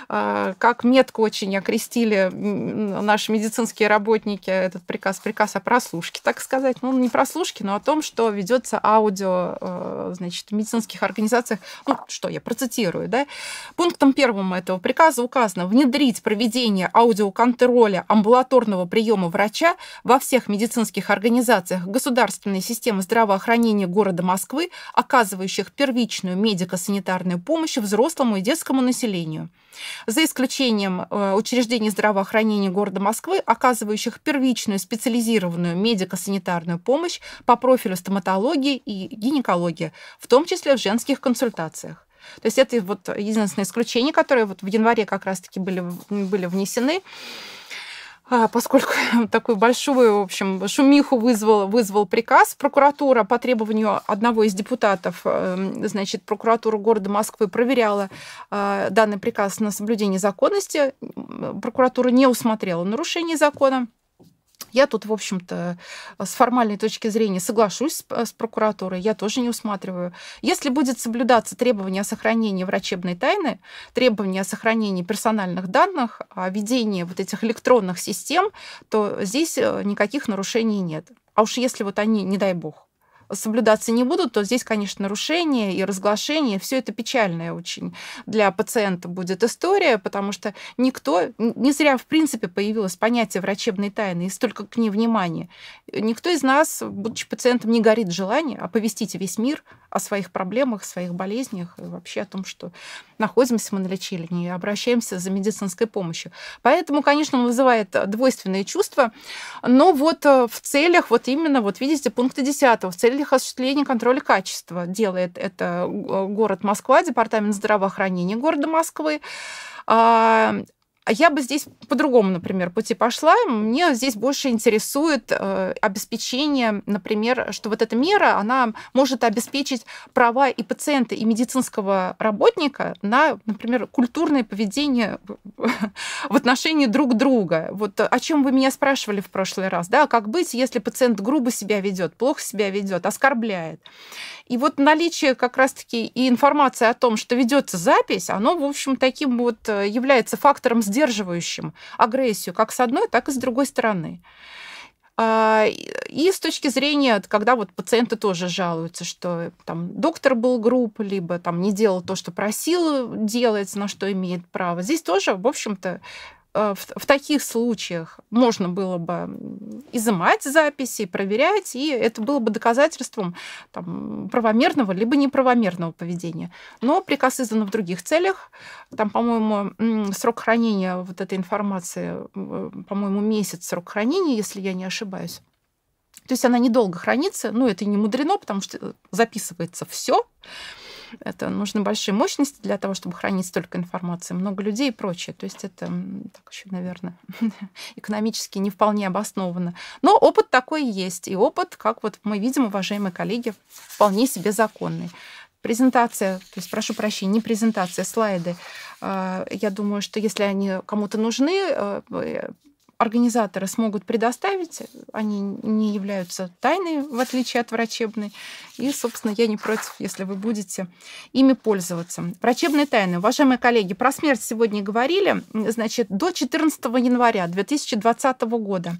Э, как метко очень окрестили наши медицинские работники этот приказ, приказ о прослушке, так сказать. Ну, не прослушке, но о том, что ведется аудио э, значит, в медицинских организациях. Ну, что я процитирую, да? Пунктом первым этого приказа указано внедрить проведение аудиоконтроля амбулаторного приема врача во всех медицинских нескольких организациях государственной системы здравоохранения города Москвы, оказывающих первичную медико-санитарную помощь взрослому и детскому населению. За исключением э, учреждений здравоохранения города Москвы, оказывающих первичную специализированную медико-санитарную помощь по профилю стоматологии и гинекологии, в том числе в женских консультациях. То есть это вот единственное исключение, которые вот в январе как раз-таки были, были внесены. А, поскольку такую большую, в общем, шумиху вызвал, вызвал приказ. Прокуратура по требованию одного из депутатов, эм, значит, прокуратура города Москвы проверяла э, данный приказ на соблюдение законности. Прокуратура не усмотрела нарушение закона. Я тут, в общем-то, с формальной точки зрения соглашусь с, э, с прокуратурой, я тоже не усматриваю. Если будет соблюдаться требование о сохранении врачебной тайны, требование о сохранении персональных данных, о ведении вот этих электронных систем, то здесь э, никаких нарушений нет. А уж если вот они, не дай бог, соблюдаться не будут, то здесь, конечно, нарушение и разглашение, все это печальная очень для пациента будет история, потому что никто, не зря, в принципе, появилось понятие врачебной тайны и столько к ней внимания. Никто из нас, будучи пациентом, не горит желание оповестить весь мир о своих проблемах, своих болезнях и вообще о том, что находимся мы на лечении и обращаемся за медицинской помощью. Поэтому, конечно, он вызывает двойственные чувства, но вот э, в целях, вот именно, вот видите, пункта 10, в целях целях осуществления контроля качества. Делает это э, город Москва, Департамент здравоохранения города Москвы а, а я бы здесь по-другому, например, пути пошла. Мне здесь больше интересует э, обеспечение, например, что вот эта мера, она может обеспечить права и пациента, и медицинского работника на, например, культурное поведение в отношении друг друга. Вот о чем вы меня спрашивали в прошлый раз, да, как быть, если пациент грубо себя ведет, плохо себя ведет, оскорбляет. И вот наличие как раз-таки и информации о том, что ведется запись, оно, в общем, таким вот э, является фактором сдерживающим агрессию как с одной, так и с другой стороны. А, и с точки зрения, когда вот пациенты тоже жалуются, что там доктор был груб, либо там не делал то, что просил э, делать, на что имеет право. Здесь тоже, в общем-то, Э, в, в таких случаях можно было бы изымать записи, проверять, и это было бы доказательством там, правомерного либо неправомерного поведения. Но приказ издан в других целях. Там, по-моему, срок хранения вот этой информации, э, по-моему, месяц срок хранения, если я не ошибаюсь. То есть она недолго хранится, ну это не мудрено, потому что э, записывается все. Это нужны большие мощности для того, чтобы хранить столько информации, много людей и прочее. То есть это так еще, наверное, экономически не вполне обоснованно. Но опыт такой есть. И опыт, как вот мы видим, уважаемые коллеги, вполне себе законный презентация, то есть, прошу прощения, не презентация, а слайды. А, я думаю, что если они кому-то нужны, э, э, организаторы смогут предоставить. Они не являются тайной, в отличие от врачебной. И, собственно, я не против, если вы будете ими пользоваться. Врачебные тайны. Уважаемые коллеги, про смерть сегодня говорили. Значит, до 14 января 2020 года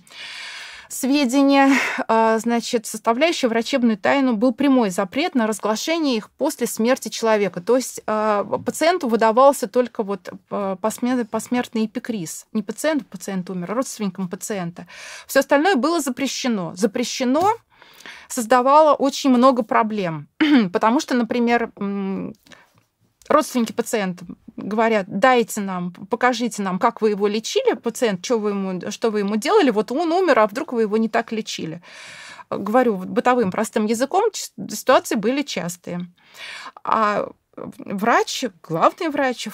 сведения, а, значит, составляющие врачебную тайну, был прямой запрет на разглашение их после смерти человека. То есть а, пациенту выдавался только вот а, посмертный эпикриз. Не пациенту, пациент умер, а родственникам пациента. Все остальное было запрещено. Запрещено создавало очень много проблем, потому что, например, родственники пациента говорят, дайте нам, покажите нам, как вы его лечили, пациент, что вы ему, что вы ему делали, вот он умер, а вдруг вы его не так лечили. Говорю бытовым простым языком, ситуации были частые. А врач, главный врач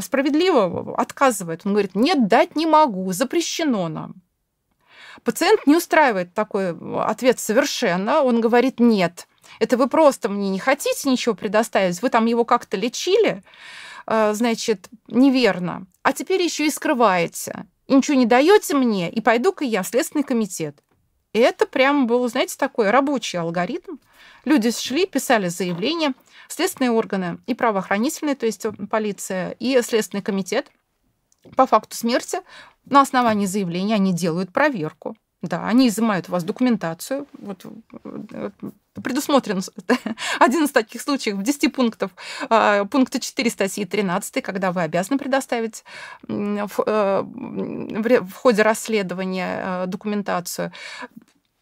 справедливо отказывает. Он говорит, нет, дать не могу, запрещено нам. Пациент не устраивает такой ответ совершенно. Он говорит, нет, это вы просто мне не хотите ничего предоставить, вы там его как-то лечили, э, значит, неверно. А теперь еще и скрываете. И ничего не даете мне, и пойду-ка я в Следственный комитет. И это прямо был, знаете, такой рабочий алгоритм. Люди шли, писали заявления, следственные органы и правоохранительные, то есть э, полиция, и следственный комитет по факту смерти на основании заявления они делают проверку. Да, они изымают у вас документацию, вот, э, предусмотрен один из таких случаев в 10 пунктов, а, пункта 4 статьи 13, когда вы обязаны предоставить э, в, в ходе расследования э, документацию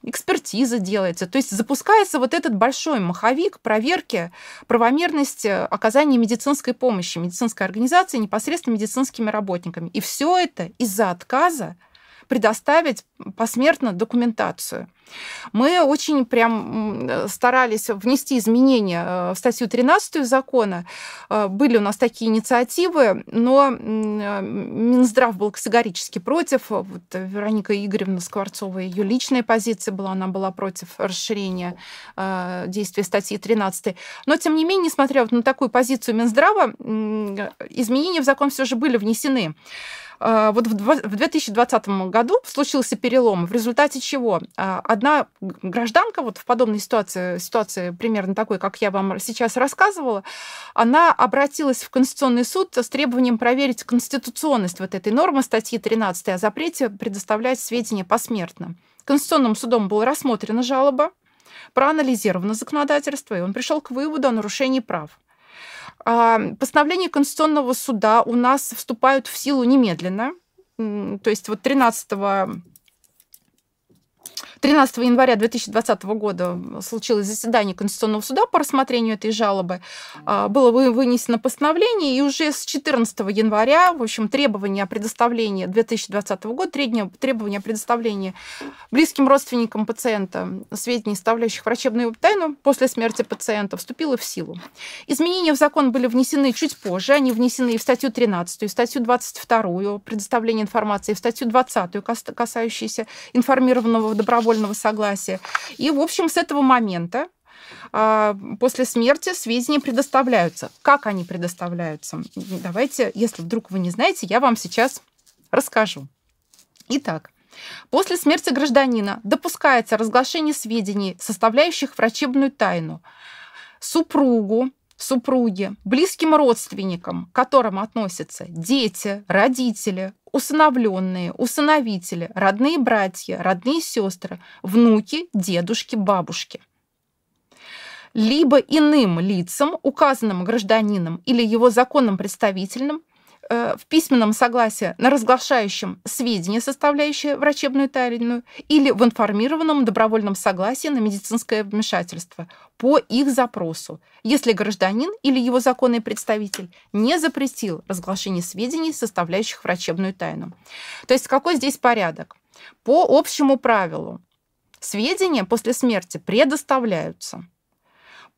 экспертиза делается. То есть запускается вот этот большой маховик проверки правомерности оказания медицинской помощи медицинской организации непосредственно медицинскими работниками. И все это из-за отказа предоставить посмертно документацию. Мы очень прям старались внести изменения э, в статью 13 закона. Э, были у нас такие инициативы, но Минздрав был категорически против. Вот Вероника Игоревна Скворцова, ее личная позиция была, она была против расширения э, действия статьи 13. Но, тем не менее, несмотря вот на такую позицию Минздрава, изменения в закон все же были внесены. А, вот в 2020 году случился перелом, в результате чего а, одна гражданка вот в подобной ситуации, ситуации примерно такой, как я вам сейчас рассказывала, она обратилась в Конституционный суд с требованием проверить конституционность вот этой нормы статьи 13 о запрете предоставлять сведения посмертно. Конституционным судом была рассмотрена жалоба, проанализировано законодательство, и он пришел к выводу о нарушении прав. Постановления Конституционного суда у нас вступают в силу немедленно. То есть вот 13 13 января 2020 года случилось заседание Конституционного суда по рассмотрению этой жалобы. А, было вынесено постановление, и уже с 14 января, в общем, требования о предоставлении 2020 года, требования о предоставлении близким родственникам пациента сведений, составляющих врачебную тайну после смерти пациента, вступило в силу. Изменения в закон были внесены чуть позже. Они внесены и в статью 13, и в статью 22, предоставление информации, и в статью 20, касающиеся информированного добровольного добровольного согласия. И, в общем, с этого момента а, после смерти сведения предоставляются. Как они предоставляются? Давайте, если вдруг вы не знаете, я вам сейчас расскажу. Итак, После смерти гражданина допускается разглашение сведений, составляющих врачебную тайну, супругу, супруге, близким родственникам, к которым относятся дети, родители, усыновленные, усыновители, родные братья, родные сестры, внуки, дедушки, бабушки либо иным лицам, указанным гражданином или его законным представителям, Э, в письменном согласии на разглашающем сведения, составляющие врачебную тайну, или в информированном добровольном согласии на медицинское вмешательство по их запросу, если гражданин или его законный представитель не запретил разглашение сведений, составляющих врачебную тайну. То есть какой здесь порядок? По общему правилу сведения после смерти предоставляются –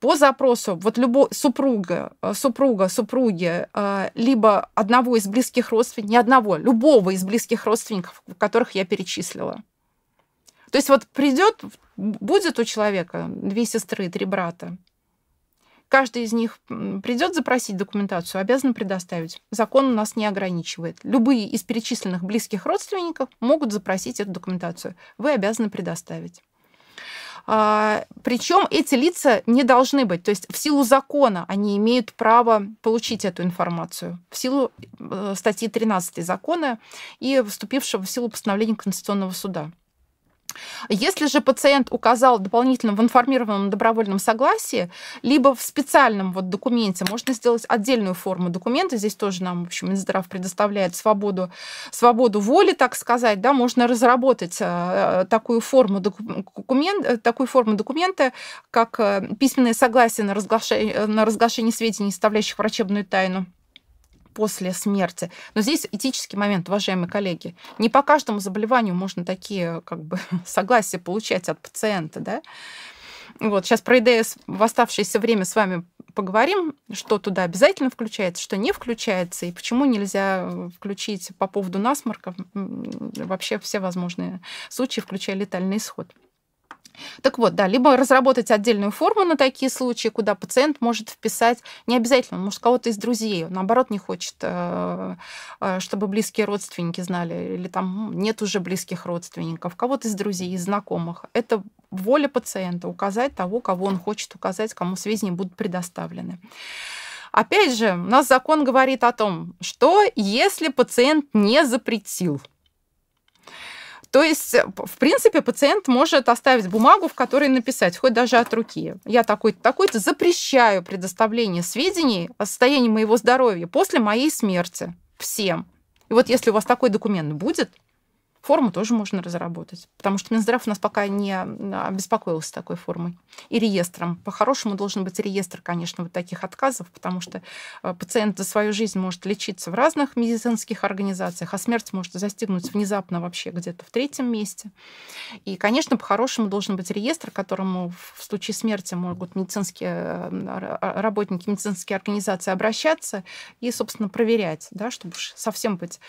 по запросу вот любой супруга, э, супруга, супруги, э, либо одного из близких родственников, не одного, любого из близких родственников, которых я перечислила. То есть вот придет, будет у человека две сестры, три брата, каждый из них придет запросить документацию, обязан предоставить. Закон у нас не ограничивает. Любые из перечисленных близких родственников могут запросить эту документацию. Вы обязаны предоставить. А, Причем эти лица не должны быть. То есть в силу закона они имеют право получить эту информацию. В силу э, статьи 13 закона и вступившего в силу постановления Конституционного суда. Если же пациент указал дополнительно в информированном добровольном согласии, либо в специальном вот документе, можно сделать отдельную форму документа, здесь тоже нам, в общем, Минздрав предоставляет свободу, свободу воли, так сказать, да, можно разработать э, э, такую форму, документ, э, такую форму документа, как письменное согласие на разглашение, на разглашение сведений, составляющих врачебную тайну, после смерти. Но здесь этический момент, уважаемые коллеги. Не по каждому заболеванию можно такие как бы согласия получать от пациента, да? Вот, сейчас про ИДС в оставшееся время с вами поговорим, что туда обязательно включается, что не включается, и почему нельзя э, включить по поводу насморков вообще все возможные случаи, включая летальный исход. Так вот, да, либо разработать отдельную форму на такие случаи, куда пациент может вписать, не обязательно, может, кого-то из друзей, он, наоборот, не хочет, э, э, чтобы близкие родственники знали, или там нет уже близких родственников, кого-то из друзей, из знакомых. Это воля пациента указать того, кого он хочет указать, кому сведения будут предоставлены. Опять же, у нас закон говорит о том, что если пациент не запретил, то есть, э, в принципе, пациент может оставить бумагу, в которой написать, хоть даже от руки. Я такой-то, такой-то запрещаю предоставление сведений о состоянии моего здоровья после моей смерти всем. И вот если у вас такой документ будет, Форму тоже можно разработать, потому что Минздрав у нас пока не обеспокоился такой формой. И реестром. По-хорошему должен быть реестр, конечно, вот таких отказов, потому что э, пациент за свою жизнь может лечиться в разных медицинских организациях, а смерть может застигнуть внезапно вообще где-то в третьем месте. И, конечно, по-хорошему должен быть реестр, которому в случае смерти могут медицинские а, работники, медицинские организации обращаться и, собственно, проверять, да, чтобы совсем быть,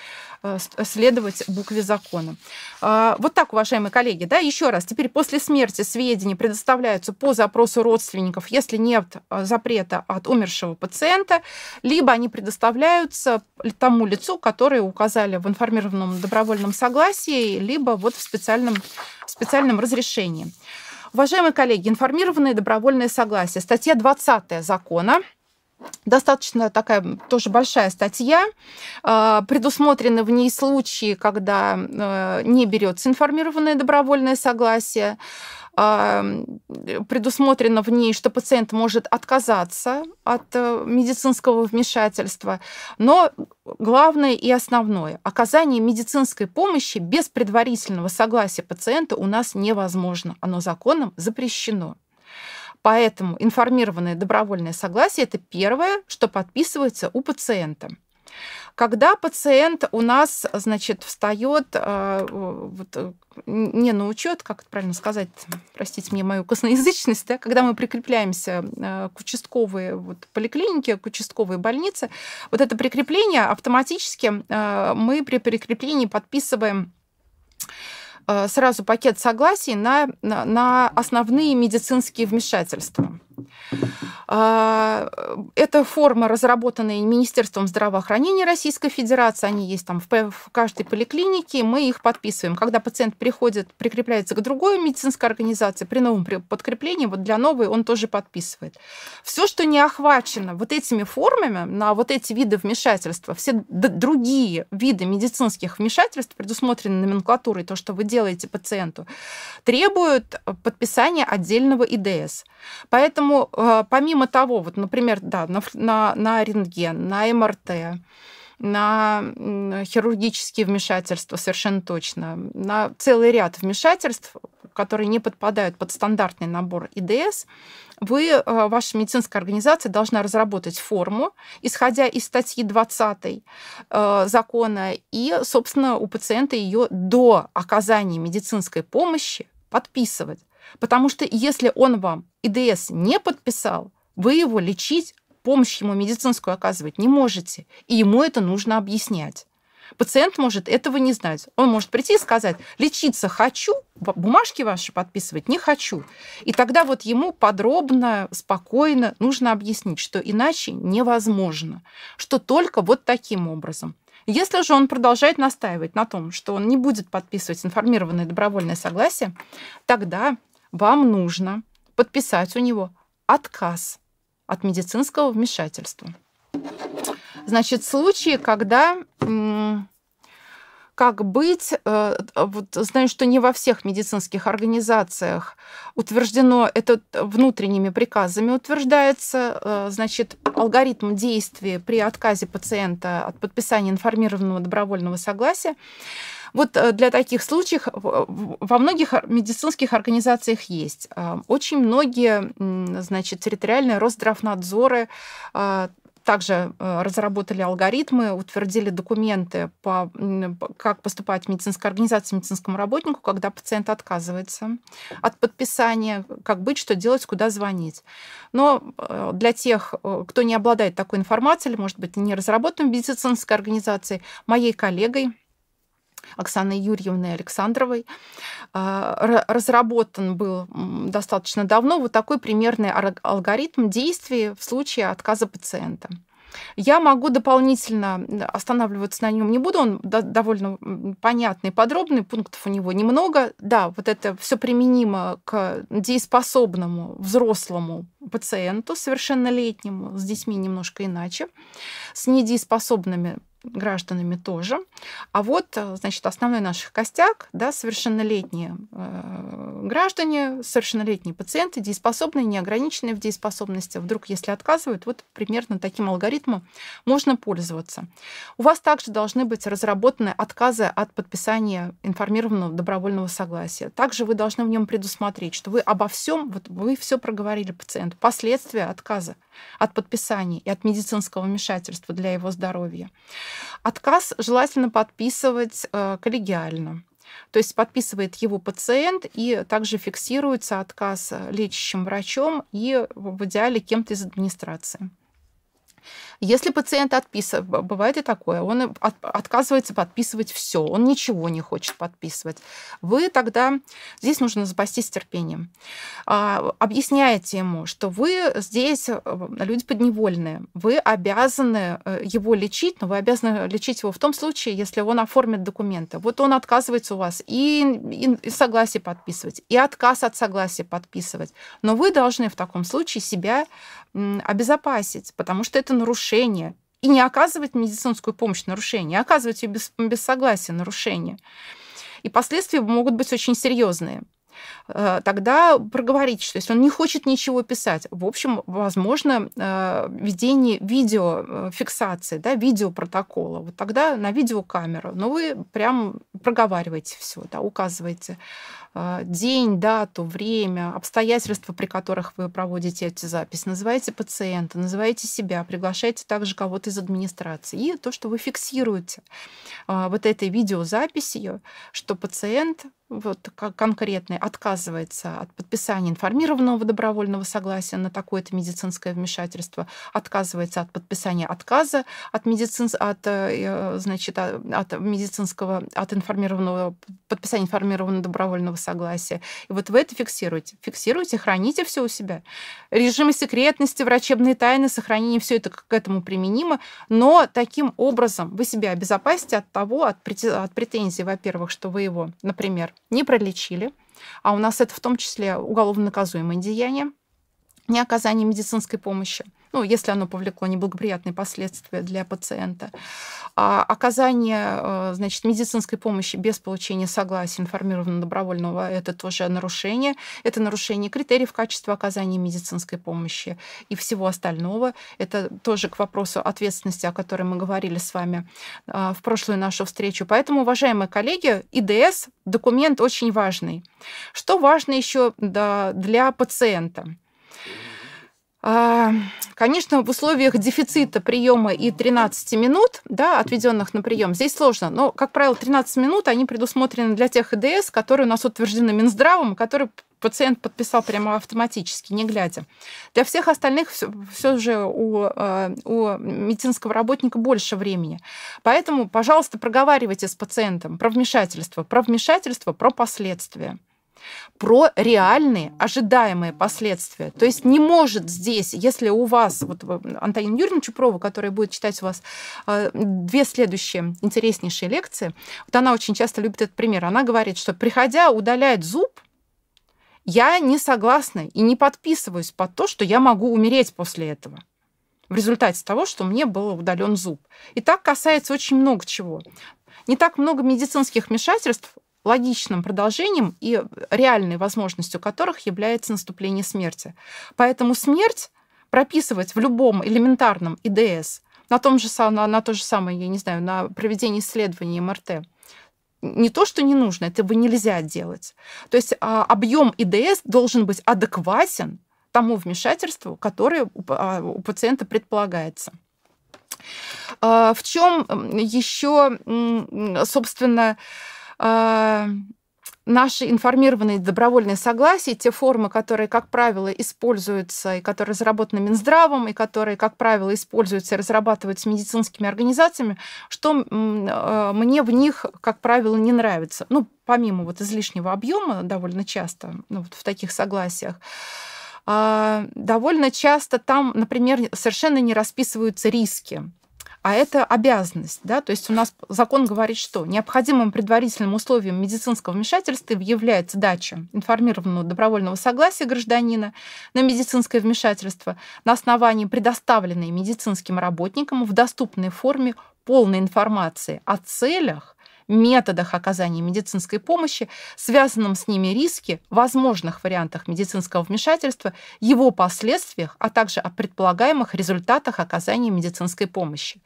э, следовать букве закона закону. А, вот так, уважаемые коллеги, да, еще раз, теперь после смерти сведения предоставляются по запросу родственников, если нет а, запрета от умершего пациента, либо они предоставляются тому лицу, которое указали в информированном добровольном согласии, либо вот в специальном, в специальном разрешении. Уважаемые коллеги, информированное добровольное согласие. Статья 20 закона достаточно такая тоже большая статья. А, предусмотрены в ней случаи, когда э, не берется информированное добровольное согласие. А, предусмотрено в ней, что пациент может отказаться от э, медицинского вмешательства. Но главное и основное, оказание медицинской помощи без предварительного согласия пациента у нас невозможно. Оно законом запрещено. Поэтому информированное добровольное согласие – это первое, что подписывается у пациента. Когда пациент у нас, значит, встает э, вот, э, не на учет, как это правильно сказать, простите мне мою косноязычность, да, когда мы прикрепляемся э, к участковой вот, поликлинике, к участковой больнице, вот это прикрепление автоматически мы при прикреплении подписываем Э, сразу пакет согласий на, на, основные медицинские вмешательства. А, Это форма, разработанная Министерством здравоохранения Российской Федерации. Они есть там в каждой поликлинике. Мы их подписываем. Когда пациент приходит, прикрепляется к другой медицинской организации, при новом подкреплении, вот для новой он тоже подписывает. Все, что не охвачено вот этими формами, на вот эти виды вмешательства, все другие виды медицинских вмешательств, предусмотрены номенклатурой, то, что вы делаете пациенту, требуют подписания отдельного ИДС. Поэтому Поэтому э, помимо того, вот, например, да, на, на, на рентген, на МРТ, на хирургические вмешательства совершенно точно, на целый ряд вмешательств, которые не подпадают под стандартный набор ИДС, вы, э, ваша медицинская организация должна разработать форму, исходя из статьи 20 э, закона, и, собственно, у пациента ее до оказания медицинской помощи подписывать. Потому что если он вам ИДС не подписал, вы его лечить, помощь ему медицинскую оказывать не можете. И ему это нужно объяснять. Пациент может этого не знать. Он может прийти и сказать, лечиться хочу, бумажки ваши подписывать не хочу. И тогда вот ему подробно, спокойно нужно объяснить, что иначе невозможно, что только вот таким образом. Если же он продолжает настаивать на том, что он не будет подписывать информированное добровольное согласие, тогда вам нужно подписать у него отказ от медицинского вмешательства. Значит, случаи, когда как быть. Э, а вот знаю, что не во всех медицинских организациях утверждено, это внутренними приказами утверждается, э, значит, алгоритм действия при отказе пациента от подписания информированного добровольного согласия. Вот э, для таких случаев во многих медицинских организациях есть. Очень многие, значит, территориальные Росздравнадзоры также э, разработали алгоритмы, утвердили документы, по, как поступать медицинской организации медицинскому работнику, когда пациент отказывается от подписания, как быть, что делать, куда звонить. Но э, для тех, э, кто не обладает такой информацией, или, может быть, не разработан в медицинской организации, моей коллегой Оксаной Юрьевной Александровой. Э, разработан был достаточно давно вот такой примерный алгоритм действий в случае отказа пациента. Я могу дополнительно останавливаться на нем не буду, он довольно понятный, подробный, пунктов у него немного. Да, вот это все применимо к дееспособному взрослому пациенту, совершеннолетнему, с детьми немножко иначе. С недееспособными гражданами тоже. А вот, э, значит, основной наш костяк, да, совершеннолетние э, граждане, совершеннолетние пациенты, дееспособные, неограниченные в дееспособности. Вдруг, если отказывают, вот примерно таким алгоритмом можно пользоваться. У вас также должны быть разработаны отказы от подписания информированного добровольного согласия. Также вы должны в нем предусмотреть, что вы обо всем, вот вы все проговорили пациенту, последствия отказа от подписания и от медицинского вмешательства для его здоровья. Отказ желательно подписывать э, коллегиально. То есть подписывает его пациент и также фиксируется отказ э, лечащим врачом и в идеале кем-то из администрации. Если пациент отписывает, бывает и такое, он от, отказывается подписывать все, он ничего не хочет подписывать, вы тогда, здесь нужно запастись терпением. А, объясняете ему, что вы здесь э, люди подневольные, вы обязаны э, его лечить, но вы обязаны лечить его в том случае, если он оформит документы. Вот он отказывается у вас и, и, и согласие подписывать, и отказ от согласия подписывать. Но вы должны в таком случае себя обезопасить, потому что это какое-то нарушение и не оказывать медицинскую помощь нарушение, а оказывать ее без, без согласия нарушение. И последствия могут быть очень серьезные э, тогда проговорить, что если он не хочет ничего писать, в общем, возможно, э, введение видеофиксации, э, да, видеопротокола. Вот тогда на видеокамеру, но вы прям проговариваете все, да, указываете а, день, дату, время, обстоятельства, при которых вы проводите эти записи. Называйте пациента, называйте себя, приглашайте также кого-то из администрации. И то, что вы фиксируете а, вот этой видеозаписью, что пациент вот конкретный отказывается от подписания информированного добровольного согласия на такое-то медицинское вмешательство, отказывается от подписания отказа от, медицин... от, э, э, значит, а, от медицинского, от информированного, подписания информированного добровольного согласия. И вот вы это фиксируете. Фиксируйте, храните все у себя. Режимы секретности, врачебные тайны, сохранение, все это к этому применимо. Но таким образом вы себя обезопасите от того, от претензий, во-первых, что вы его, например, не пролечили, а у нас это в том числе уголовно наказуемое деяние, не оказание медицинской помощи, ну, если оно повлекло неблагоприятные последствия для пациента, а оказание э, значит, медицинской помощи без получения согласия информированного добровольного – это тоже нарушение. Это нарушение критериев качества оказания медицинской помощи и всего остального. Это тоже к вопросу ответственности, о которой мы говорили с вами э, в прошлую нашу встречу. Поэтому, уважаемые коллеги, ИДС – документ очень важный. Что важно еще для пациента? А, конечно, в условиях дефицита приема и 13 минут, да, отведенных на прием, здесь сложно. Но, как правило, 13 минут, они предусмотрены для тех ИДС, которые у нас утверждены Минздравом, которые пациент подписал прямо автоматически, не глядя. Для всех остальных все, все же у, а, у медицинского работника больше времени. Поэтому, пожалуйста, проговаривайте с пациентом про вмешательство, про вмешательство, про последствия про реальные ожидаемые последствия. То есть не может здесь, если у вас, вот э, Антонина Юрьевна Чупрова, которая будет читать у вас э, две следующие интереснейшие лекции, вот она очень часто любит этот пример. Она говорит, что приходя удалять зуб, я не согласна и не подписываюсь под то, что я могу умереть после этого в результате того, что мне был удален зуб. И так касается очень много чего. Не так много медицинских вмешательств логичным продолжением и реальной возможностью которых является наступление смерти. Поэтому смерть прописывать в любом элементарном ИДС, на, том же, на, на то же самое, я не знаю, на проведение исследований МРТ, не то, что не нужно, этого нельзя делать. То есть а, объем ИДС должен быть адекватен тому вмешательству, которое у а, пациента предполагается. А, в чем еще, собственно, а, наши информированные добровольные согласия, те формы, которые, как правило, используются и которые разработаны Минздравом, и которые, как правило, используются и разрабатываются медицинскими организациями, что а, мне в них, как правило, не нравится. Ну, помимо вот излишнего объема довольно часто ну, вот в таких согласиях а, довольно часто там, например, совершенно не расписываются риски а это обязанность. Да? То есть у нас закон говорит, что необходимым предварительным условием медицинского вмешательства является дача информированного добровольного согласия гражданина на медицинское вмешательство на основании предоставленной медицинским работникам в доступной форме полной информации о целях, методах оказания медицинской помощи, связанном с ними риске, возможных вариантах медицинского вмешательства, его последствиях, а также о предполагаемых результатах оказания медицинской помощи.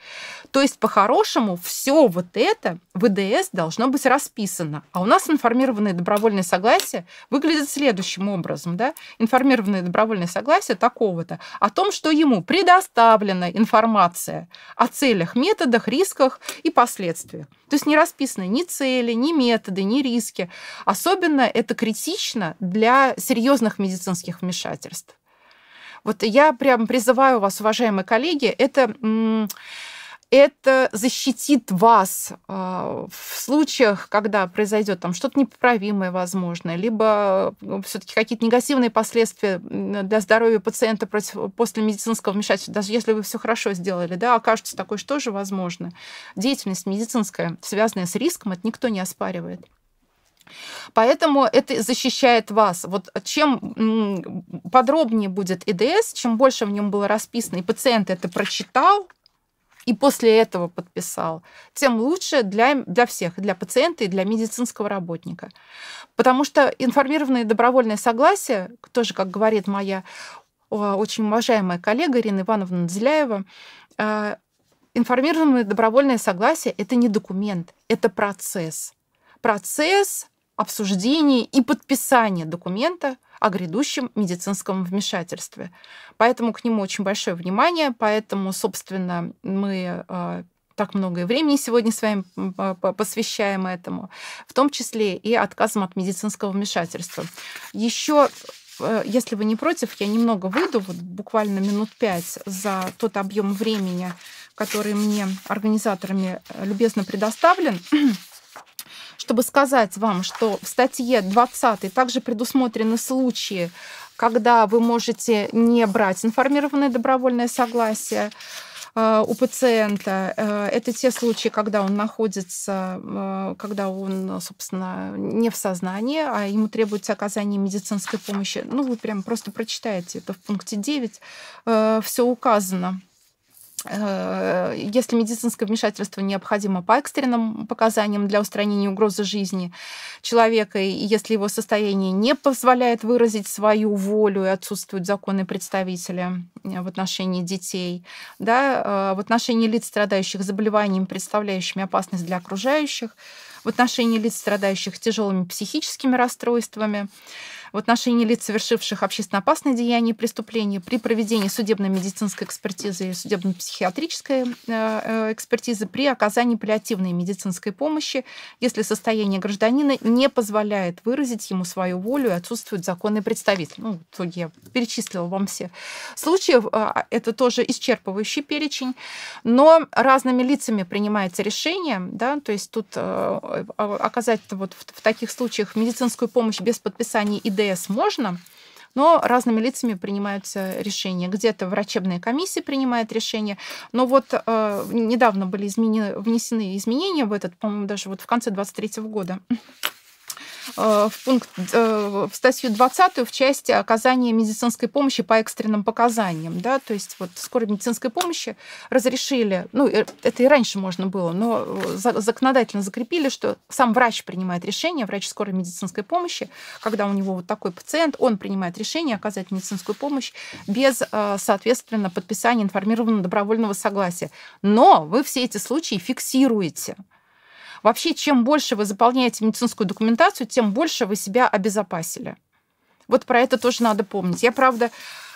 То есть, по-хорошему, все вот это в ИДС должно быть расписано. А у нас информированное добровольное согласие выглядит следующим образом. Да? Информированное добровольное согласие такого-то о том, что ему предоставлена информация о целях, методах, рисках и последствиях. То есть не расписано ясны ни цели, ни методы, ни риски. Особенно это критично для серьезных медицинских вмешательств. Вот я прям призываю вас, уважаемые коллеги, это это защитит вас а, в случаях, когда произойдет там что-то непоправимое, возможно, либо э, все-таки какие-то негативные последствия для здоровья пациента после медицинского вмешательства, даже если вы все хорошо сделали, да, окажется такое, что же возможно. Деятельность медицинская, связанная с риском, это никто не оспаривает. Поэтому это защищает вас. Вот чем подробнее будет ИДС, чем больше в нем было расписано, и пациент это прочитал, и после этого подписал, тем лучше для, для всех, для пациента и для медицинского работника. Потому что информированное добровольное согласие, тоже, как говорит моя очень уважаемая коллега Ирина Ивановна Дзеляева, э, информированное добровольное согласие – это не документ, это процесс. Процесс обсуждения и подписания документа, о грядущем медицинском вмешательстве. Поэтому к нему очень большое внимание, поэтому, собственно, мы э, так много времени сегодня с вами посвящаем этому, в том числе и отказом от медицинского вмешательства. Еще э, если вы не против, я немного выйду, вот буквально минут пять, за тот объем времени, который мне организаторами э, любезно предоставлен. чтобы сказать вам, что в статье 20 также предусмотрены случаи, когда вы можете не брать информированное добровольное согласие э, у пациента. Э, это те случаи, когда он находится, э, когда он, собственно, не в сознании, а ему требуется оказание медицинской помощи. Ну, вы прям просто прочитаете это в пункте 9. Все указано. Э, если медицинское вмешательство необходимо по экстренным показаниям для устранения угрозы жизни человека, и если его состояние не позволяет выразить свою волю и отсутствуют законы представителя э, в отношении детей, да, э, в отношении лиц, страдающих заболеваниями, представляющими опасность для окружающих, в отношении лиц, страдающих тяжелыми психическими расстройствами, в отношении лиц, совершивших общественно опасные деяния и преступления, при проведении судебно-медицинской экспертизы и судебно-психиатрической э, э, экспертизы, при оказании паллиативной медицинской помощи, если состояние гражданина не позволяет выразить ему свою волю и отсутствует законный представитель. Ну, в итоге я перечислила вам все случаи. Э, это тоже исчерпывающий перечень. Но разными лицами принимается решение, да, то есть тут оказать вот в, в таких случаях медицинскую помощь без подписания ИД ДС можно, но разными лицами принимаются решения. Где-то врачебные комиссии принимают решения. Но вот э, недавно были изменены, внесены изменения в этот, по-моему, даже вот в конце 2023 года Э, в, пункт, э, в статью 20 в части оказания медицинской помощи по экстренным показаниям. Да? То есть вот скорой медицинской помощи разрешили, ну, э, это и раньше можно было, но законодательно закрепили, что сам врач принимает решение, врач скорой медицинской помощи, когда у него вот такой пациент, он принимает решение оказать медицинскую помощь без, соответственно, подписания информированного добровольного согласия. Но вы все эти случаи фиксируете. Вообще, чем больше вы заполняете медицинскую документацию, тем больше вы себя обезопасили. Вот про это тоже надо помнить. Я, правда,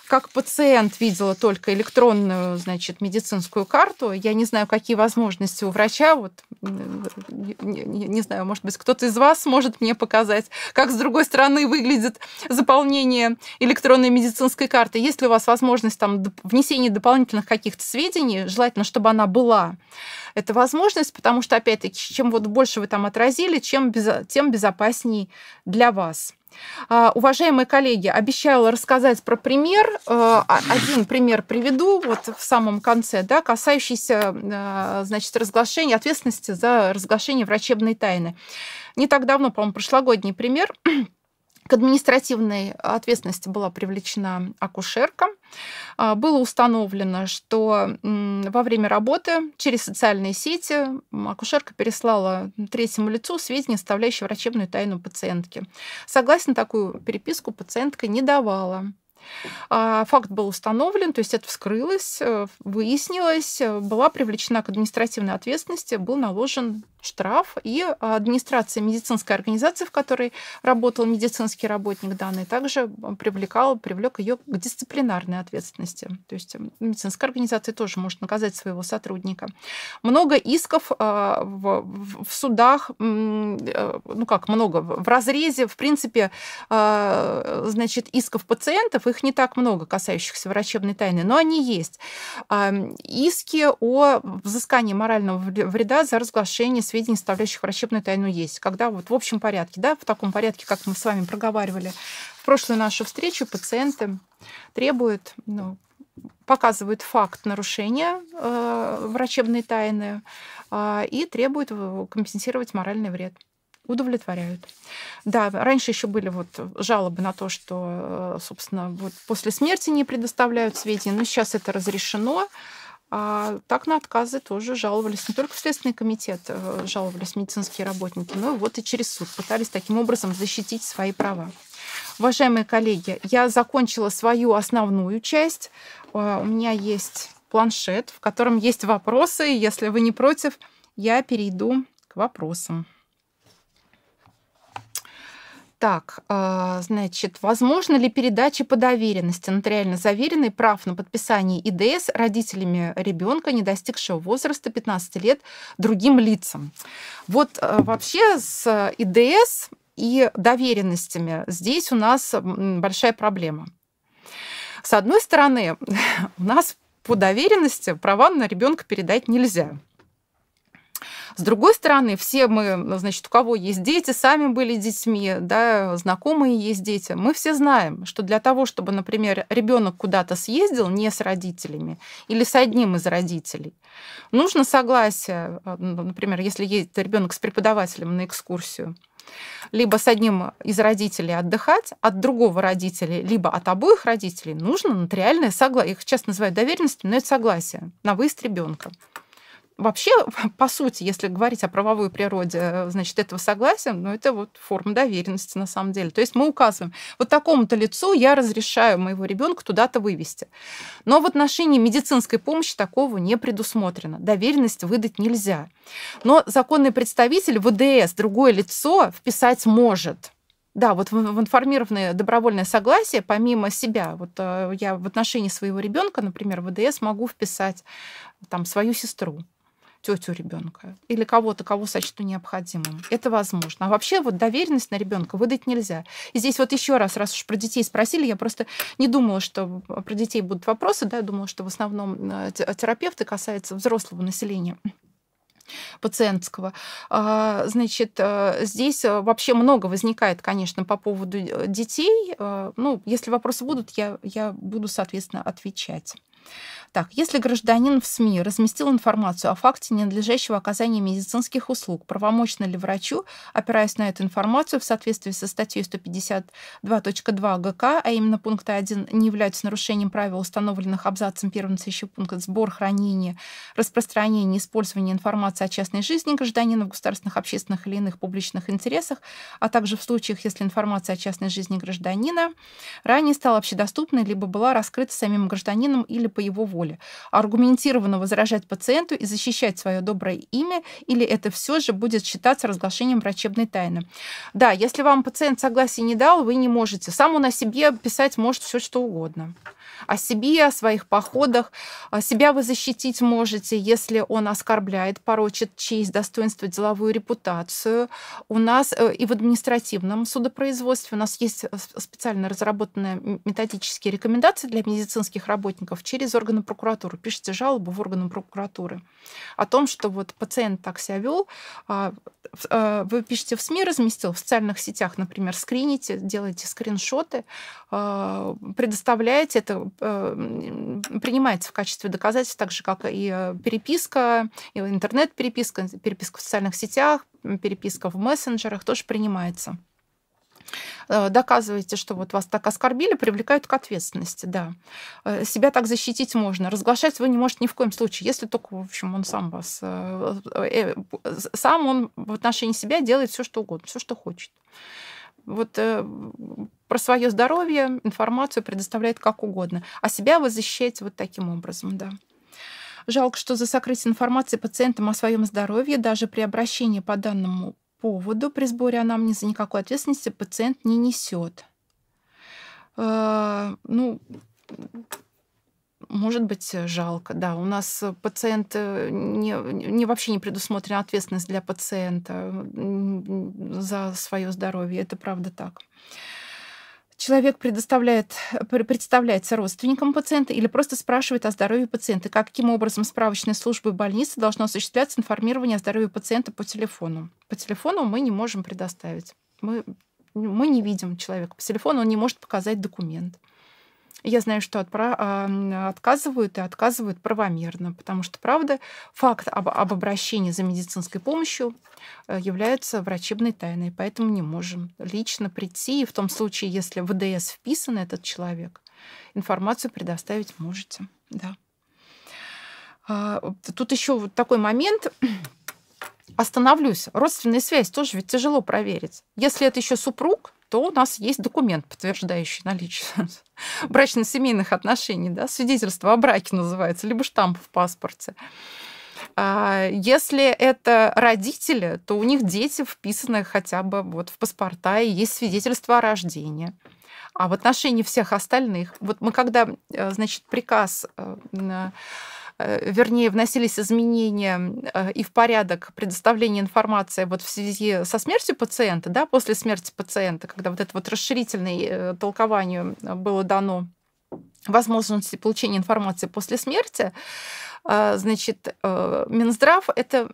как пациент видела только электронную, значит, медицинскую карту. Я не знаю, какие возможности у врача. Вот, не, не знаю, может быть, кто-то из вас может мне показать, как с другой стороны выглядит заполнение электронной медицинской карты. Есть ли у вас возможность там внесения дополнительных каких-то сведений, желательно, чтобы она была это возможность, потому что, опять-таки, чем вот больше вы там отразили, чем без... тем безопасней для вас. А, уважаемые коллеги, обещала рассказать про пример. Э, а, один пример приведу вот в самом конце, да, касающийся э, значит, разглашения, ответственности за разглашение врачебной тайны. Не так давно, по-моему, прошлогодний пример к административной ответственности была привлечена акушерка. А, было установлено, что во время работы через социальные сети акушерка переслала третьему лицу сведения, оставляющие врачебную тайну пациентки. Согласно такую переписку пациентка не давала. А, факт был установлен, то есть это вскрылось, э, выяснилось, э, была привлечена к административной ответственности, был наложен штраф, и администрация медицинской организации, в которой работал медицинский работник данный, также э, привлекала, привлек ее к дисциплинарной ответственности. То есть медицинская организация тоже может наказать своего сотрудника. Много исков в, в судах, ну как много, в разрезе, в принципе, значит, исков пациентов их не так много, касающихся врачебной тайны, но они есть. Иски о взыскании морального вреда за разглашение сведений, составляющих врачебную тайну, есть. Когда вот в общем порядке, да, в таком порядке, как мы с вами проговаривали в прошлую нашу встречу, пациенты требуют ну, показывают факт нарушения э, врачебной тайны э, и требуют компенсировать моральный вред удовлетворяют. Да, раньше еще были вот жалобы на то, что, э, собственно, вот после смерти не предоставляют сведения, но сейчас это разрешено. А так на отказы тоже жаловались не только в Следственный комитет, э, жаловались медицинские работники, но вот и через суд пытались таким образом защитить свои права. Уважаемые коллеги, я закончила свою основную часть. Э, у меня есть планшет, в котором есть вопросы. Если вы не против, я перейду к вопросам. Так, а, значит, возможно ли передача по доверенности нотариально ну, заверенной прав на подписание ИДС родителями ребенка, не достигшего возраста 15 лет, другим лицам? Вот э, вообще с ИДС и доверенностями здесь у нас большая проблема. С одной стороны, у нас по доверенности права на ребенка передать нельзя. С другой стороны, все мы, значит, у кого есть дети, сами были детьми, да, знакомые есть дети, мы все знаем, что для того, чтобы, например, ребенок куда-то съездил не с родителями или с одним из родителей, нужно согласие, э, например, если едет ребенок с преподавателем на экскурсию, либо с одним из родителей отдыхать, от другого родителя, либо от обоих родителей нужно нотариальное согласие. Их часто называют доверенностью, но это согласие на выезд ребенка. Вообще, по сути, если говорить о правовой природе, значит, этого согласия, ну, это вот форма доверенности на самом деле. То есть мы указываем, вот такому-то лицу я разрешаю моего ребенка туда-то вывести. Но в отношении медицинской помощи такого не предусмотрено. Доверенность выдать нельзя. Но законный представитель ВДС, другое лицо, вписать может. Да, вот в информированное добровольное согласие, помимо себя, вот э, я в отношении своего ребенка, например, в ВДС могу вписать там свою сестру, тетю ребенка или кого-то, кого сочту необходимым. Это возможно. А вообще вот доверенность на ребенка выдать нельзя. И здесь вот еще раз, раз уж про детей спросили, я просто не думала, что про детей будут вопросы, да, я думала, что в основном э, терапевты касаются взрослого населения пациентского. А, значит, э, здесь э, вообще много возникает, конечно, по поводу детей. Ну, если вопросы будут, я, я буду, соответственно, отвечать. Так, если гражданин в СМИ разместил информацию о факте ненадлежащего оказания медицинских услуг, правомочно ли врачу, опираясь на эту информацию в соответствии со статьей 152.2 ГК, а именно пункта 1, не является нарушением правил, установленных абзацем 1 следующего пункта «Сбор, хранение, распространение, использование информации о частной жизни гражданина в государственных, общественных или иных публичных интересах, а также в случаях, если информация о частной жизни гражданина ранее стала общедоступной либо была раскрыта самим гражданином или по его воле боли, аргументированно возражать пациенту и защищать свое доброе имя, или это все же будет считаться разглашением врачебной тайны. Да, если вам пациент согласия не дал, вы не можете. Сам он о себе писать может все что угодно о себе, о своих походах. А, себя вы защитить можете, если он оскорбляет, порочит честь, достоинство, деловую репутацию. У нас э, и в административном судопроизводстве у нас есть э, специально разработанные методические рекомендации для медицинских работников через органы прокуратуры. Пишите жалобу в органы прокуратуры о том, что вот пациент так себя вел. А, э, вы пишете в СМИ, разместил, в социальных сетях, например, скрините, делаете скриншоты, а, предоставляете это Э, принимается в качестве доказательств, так же, как и э, переписка, и интернет-переписка, переписка в социальных сетях, переписка в мессенджерах тоже принимается э, доказываете, что вот вас так оскорбили, привлекают к ответственности, да. Себя так защитить можно. Разглашать вы не можете ни в коем случае, если только, в общем, он сам вас... Сам он в отношении себя делает все, что угодно, все, что хочет. Вот про свое здоровье информацию предоставляет как угодно. А себя вы защищаете вот таким образом, да. Жалко, что за сокрытие информации пациентам о своем здоровье даже при обращении по данному поводу при сборе анамнеза никакой ответственности пациент не несет. Э, ну, может быть жалко. Да, у нас пациент э, не, не вообще не предусмотрена ответственность для пациента за свое здоровье. Это правда так человек предоставляет, представляется родственником пациента или просто спрашивает о здоровье пациента, каким образом справочной службы больницы должно осуществляться информирование о здоровье пациента по телефону. По телефону мы не можем предоставить. Мы мы не видим человека по телефону, он не может показать документ я знаю, что отпра- отказывают и отказывают правомерно, потому что, правда, факт об, об обращении за медицинской помощью э, является врачебной тайной, поэтому не можем лично прийти, и в том случае, если в ДС вписан этот человек, информацию предоставить можете, да. А, тут еще вот такой момент, остановлюсь. Родственная связь тоже ведь тяжело проверить. Если это еще супруг, то у нас есть документ, подтверждающий наличие брачно-семейных отношений, да, свидетельство о браке называется, либо штамп в паспорте. А, если это родители, то у них дети вписаны хотя бы вот в паспорта и есть свидетельство о рождении. А в отношении всех остальных, вот мы когда, э, значит, приказ э, Э, вернее, вносились изменения э, и в порядок предоставления информации вот в связи со смертью пациента, да, после смерти пациента, когда вот это вот расширительное э, толкованию было дано возможности получения информации после смерти, значит, Минздрав это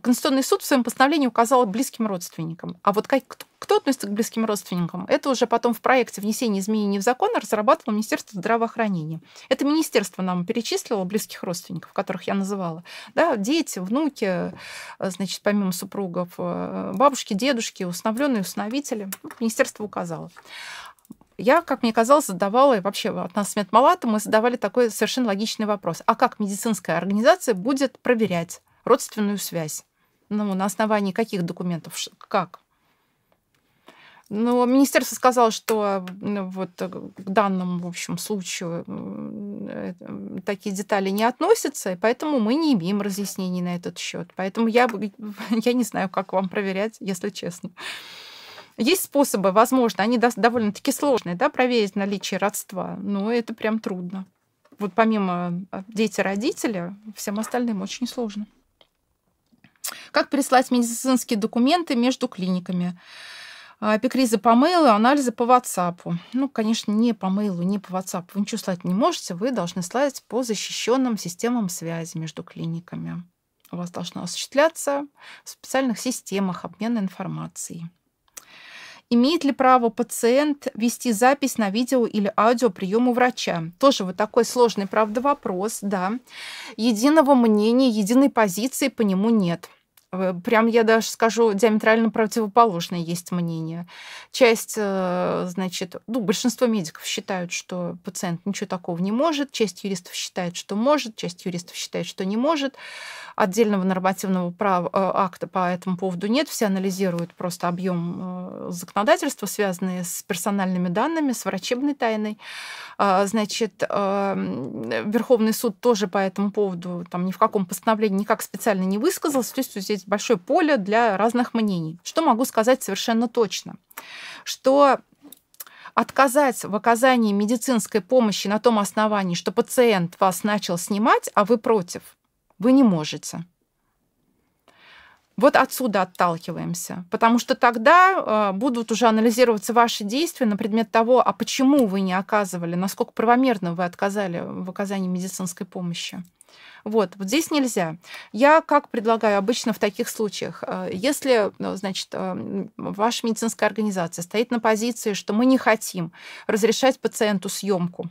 Конституционный суд в своем постановлении указал близким родственникам. А вот как, кто относится к близким родственникам? Это уже потом в проекте внесения изменений в закон разрабатывало Министерство здравоохранения. Это министерство нам перечислило близких родственников, которых я называла. Да, дети, внуки, э, значит, помимо супругов, э, бабушки, дедушки, усыновленные, усыновители. Ну, министерство указало я, как мне казалось, задавала, и вообще от нас с Медмалата мы задавали такой совершенно логичный вопрос. А как медицинская организация будет проверять родственную связь? Ну, на основании каких документов? Как? Но ну, министерство сказало, что ну, вот э, к данному, в общем, случаю э, такие детали не относятся, и поэтому мы не имеем разъяснений на этот счет. Поэтому я, я не знаю, как вам проверять, если честно. Есть способы, возможно, они довольно-таки сложные, да, проверить наличие родства, но это прям трудно. Вот помимо э, дети родителя, всем остальным очень сложно. Как переслать медицинские документы между клиниками? эпикризы а, по мейлу, анализы по WhatsApp. Ну, конечно, не по мейлу, не по WhatsApp. Вы ничего слать не можете, вы должны слать по защищенным системам связи между клиниками. У вас должно осуществляться в специальных системах обмена информацией. Имеет ли право пациент вести запись на видео или аудио приему врача? Тоже вот такой сложный, правда, вопрос, да. Единого мнения, единой позиции по нему нет. Э, прям, я даже скажу, диаметрально противоположное есть мнение. Часть, э, значит, ну, большинство медиков считают, что пациент ничего такого не может, часть юристов считает, что может, часть юристов считает, что не может. Отдельного нормативного права, э, акта по этому поводу нет. Все анализируют просто объем законодательства, связанные с персональными данными, с врачебной тайной. А, значит, Верховный суд тоже по этому поводу там ни в каком постановлении никак специально не высказался. То есть здесь есть большое поле для разных мнений. Что могу сказать совершенно точно? Что отказать в оказании медицинской помощи на том основании, что пациент вас начал снимать, а вы против, вы не можете. Вот отсюда отталкиваемся, потому что тогда э, будут уже анализироваться ваши действия на предмет того, а почему вы не оказывали, насколько правомерно вы отказали в оказании медицинской помощи. Вот, вот здесь нельзя. Я как предлагаю обычно в таких случаях, э, если, э, значит, ваша медицинская организация стоит на позиции, что мы не хотим разрешать пациенту съемку,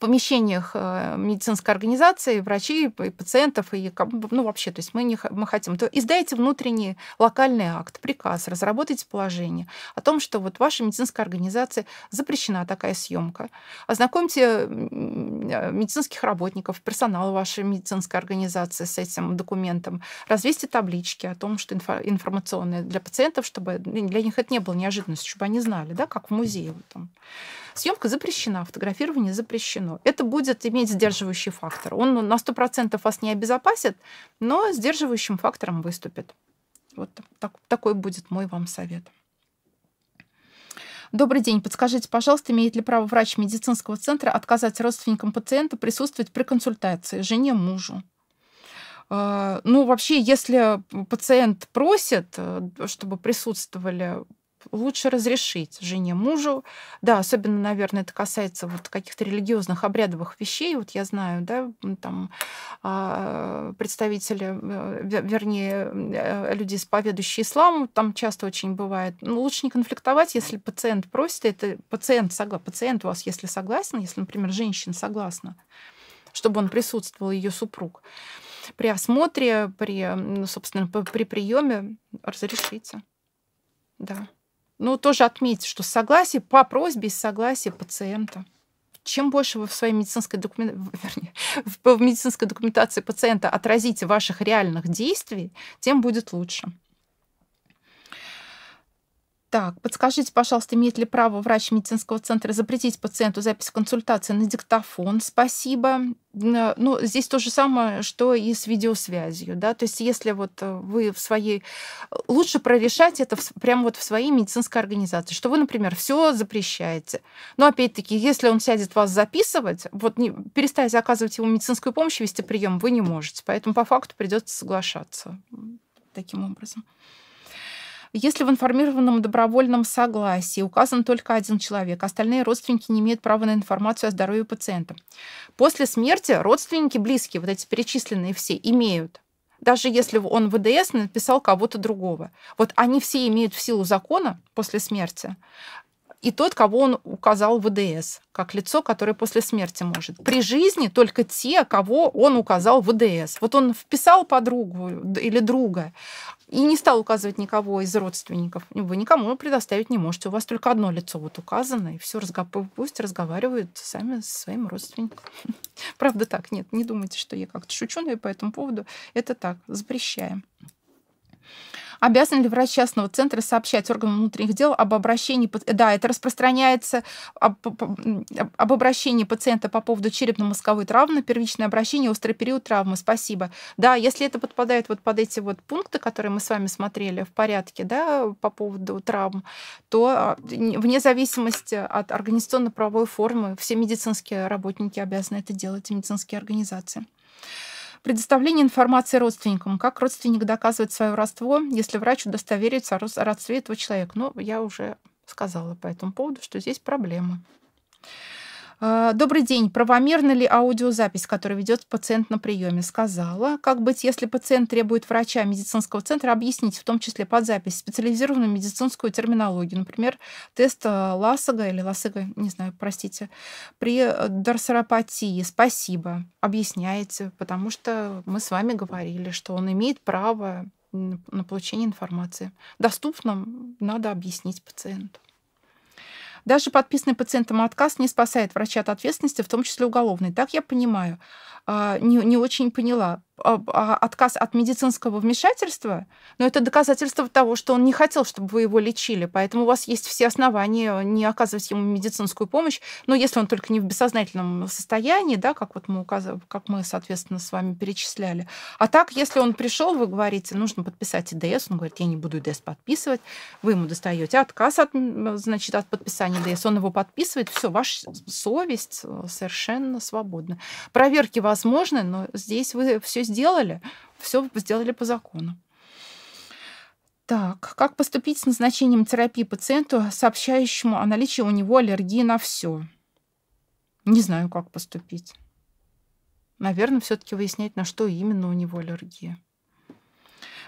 помещениях э, медицинской организации врачи и пациентов, и ну, вообще, то есть мы, не, мы хотим, то издайте внутренний локальный акт, приказ, разработайте положение о том, что вот ваша медицинская организация запрещена такая съемка. Ознакомьте э, медицинских работников, персонал вашей медицинской организации с этим документом, развесьте таблички о том, что инфо информационные для пациентов, чтобы ну, для них это не было неожиданностью, чтобы они знали, да, как в музее. Вот там. Съемка запрещена, фотографирование запрещено сторону, это будет иметь сдерживающий фактор. Он на 100% вас не обезопасит, но сдерживающим фактором выступит. Вот так, такой будет мой вам совет. Добрый день. Подскажите, пожалуйста, имеет ли право врач медицинского центра отказать родственникам пациента присутствовать при консультации жене, мужу? Э, ну, вообще, если пациент просит, э, чтобы присутствовали лучше разрешить жене, мужу. Да, особенно, наверное, это касается вот каких-то религиозных обрядовых вещей. Вот я знаю, да, там а, представители, э, вернее, э, люди, исповедующие ислам, там часто очень бывает. Ну, лучше не конфликтовать, если пациент просит, это пациент, согла... пациент у вас, если согласен, если, например, женщина согласна, чтобы он присутствовал, ее супруг. При осмотре, при, собственно, при приеме разрешите. Да. Ну, тоже отметьте, что согласие по просьбе и согласие пациента. Чем больше вы в своей медицинской, докумен... Вернее, в медицинской документации пациента отразите ваших реальных действий, тем будет лучше. Так, подскажите, пожалуйста, имеет ли право врач медицинского центра запретить пациенту запись консультации на диктофон? Спасибо. Э, ну, здесь то же самое, что и с видеосвязью, да, то есть если вот э, вы в своей... Э, лучше прорешать это прямо вот в своей медицинской организации, что вы, например, все запрещаете. Но, опять-таки, если он сядет вас записывать, вот не... перестать оказывать ему медицинскую помощь, вести прием вы не можете, поэтому по факту придется соглашаться таким образом. Если в информированном добровольном согласии указан только один человек, остальные родственники не имеют права на информацию о здоровье пациента. После смерти родственники близкие, вот эти перечисленные все, имеют даже если он в ВДС написал кого-то другого. Вот они все имеют в силу закона после смерти и тот, кого он указал в ВДС, как лицо, которое после смерти может. При жизни только те, кого он указал в ВДС. Вот он вписал подругу или друга и не стал указывать никого из родственников. Вы никому предоставить не можете. У вас только одно лицо вот указано, и все, пусть разговаривают сами со своим родственником. Правда так, нет, не думайте, что я как-то шучу, но и по этому поводу это так, запрещаем. Обязан ли врач частного центра сообщать органам внутренних дел об обращении... Да, это распространяется об, об обращении пациента по поводу черепно-мозговой травмы, первичное обращение, острый период травмы. Спасибо. Да, если это подпадает вот под эти вот пункты, которые мы с вами смотрели в порядке, да, по поводу травм, то а, вне зависимости от организационно-правовой формы все медицинские работники обязаны это делать, медицинские организации. Предоставление информации родственникам. Как родственник доказывает свое родство, если врач удостоверится о родстве этого человека? Ну, я уже сказала по этому поводу, что здесь проблема. А, Добрый день. Правомерна ли аудиозапись, которую ведет пациент на приеме? Сказала. Как быть, если пациент требует врача медицинского центра объяснить, в том числе под запись, специализированную медицинскую терминологию, например, тест э, Ласага или Ласага, не знаю, простите, при э, дорсоропатии. Спасибо. Объясняете, потому что мы с вами говорили, что он имеет право на получение информации. Доступным надо объяснить пациенту. Даже подписанный пациентом отказ не спасает врача от ответственности, в том числе уголовной. Так я понимаю. А, не, не очень поняла. А, а, отказ от медицинского вмешательства, но это доказательство того, что он не хотел, чтобы вы его лечили. Поэтому у вас есть все основания не оказывать ему медицинскую помощь, но ну, если он только не в бессознательном состоянии, да, как вот мы указывали, как мы, соответственно, с вами перечисляли. А так, если он пришел, вы говорите, нужно подписать ИДС, он говорит, я не буду ИДС подписывать, вы ему достаете отказ от, значит, от подписания ИДС, он его подписывает, все, ваша совесть э, совершенно свободна. Проверки возможны, но здесь вы все сделали, все сделали по закону. Так, как поступить с назначением терапии пациенту, сообщающему о наличии у него аллергии на все? Не знаю, как поступить. Наверное, все-таки выяснять, на что именно у него аллергия.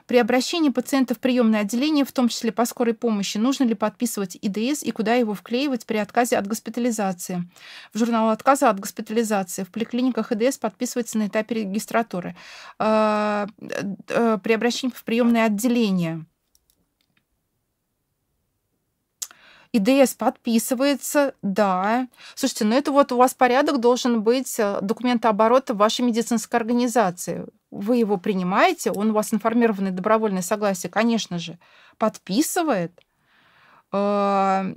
При обращении пациента в приемное отделение, в том числе по скорой помощи, нужно ли подписывать ИДС и куда его вклеивать при отказе от госпитализации. В журнал отказа от госпитализации в поликлиниках ИДС подписывается на этапе регистратуры. А, э, э, при обращении в приемное отделение – ИДС подписывается, да. Слушайте, ну это вот у вас порядок должен быть э, документооборота вашей медицинской организации вы его принимаете, он у вас информированное добровольное согласие, конечно же, подписывает. Э,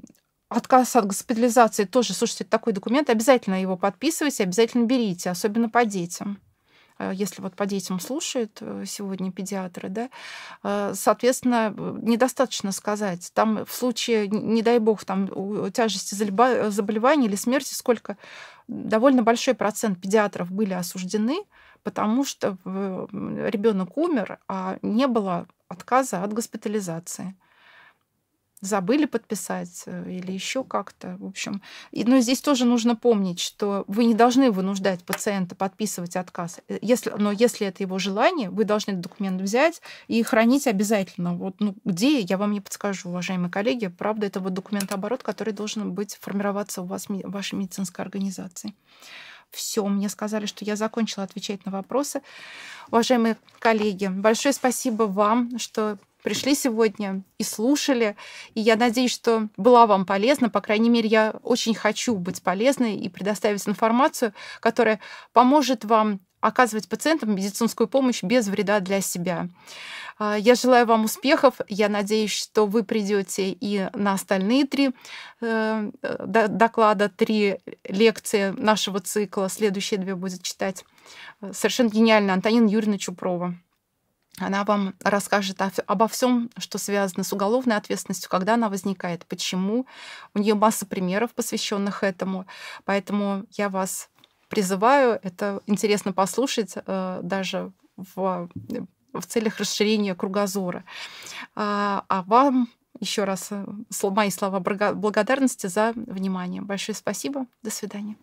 отказ от госпитализации тоже, слушайте, это такой документ, обязательно его подписывайте, обязательно берите, особенно по детям э, если вот по детям слушают э, сегодня педиатры, да, соответственно, недостаточно сказать. Там в случае, не дай бог, там тяжести заболевания или смерти, сколько довольно большой процент педиатров были осуждены потому что ребенок умер, а не было отказа от госпитализации забыли подписать э, или еще как-то. В общем, и, но здесь тоже нужно помнить, что вы не должны вынуждать пациента подписывать отказ. Э, если, но если это его желание, вы должны документ взять и хранить обязательно. Вот ну, где, я вам не подскажу, уважаемые коллеги. Правда, это вот документооборот, который должен быть формироваться у вас в вашей медицинской организации. Все, мне сказали, что я закончила отвечать на вопросы. Уважаемые коллеги, большое спасибо вам, что пришли сегодня и слушали. И я надеюсь, что была вам полезна. По крайней мере, я очень хочу быть полезной и предоставить информацию, которая поможет вам оказывать пациентам медицинскую помощь без вреда для себя. А, я желаю вам успехов. Я надеюсь, что вы придете и на остальные три э, доклада, три лекции нашего цикла. Следующие две будет читать э, совершенно гениально Антонина Юрьевна Чупрова. Она вам расскажет обо всем, что связано с уголовной ответственностью, когда она возникает, почему. У нее масса примеров, посвященных этому. Поэтому я вас призываю, это интересно послушать э, даже в, в целях расширения кругозора. А, а вам еще раз э, мои слова благодарности за внимание. Большое спасибо. До свидания.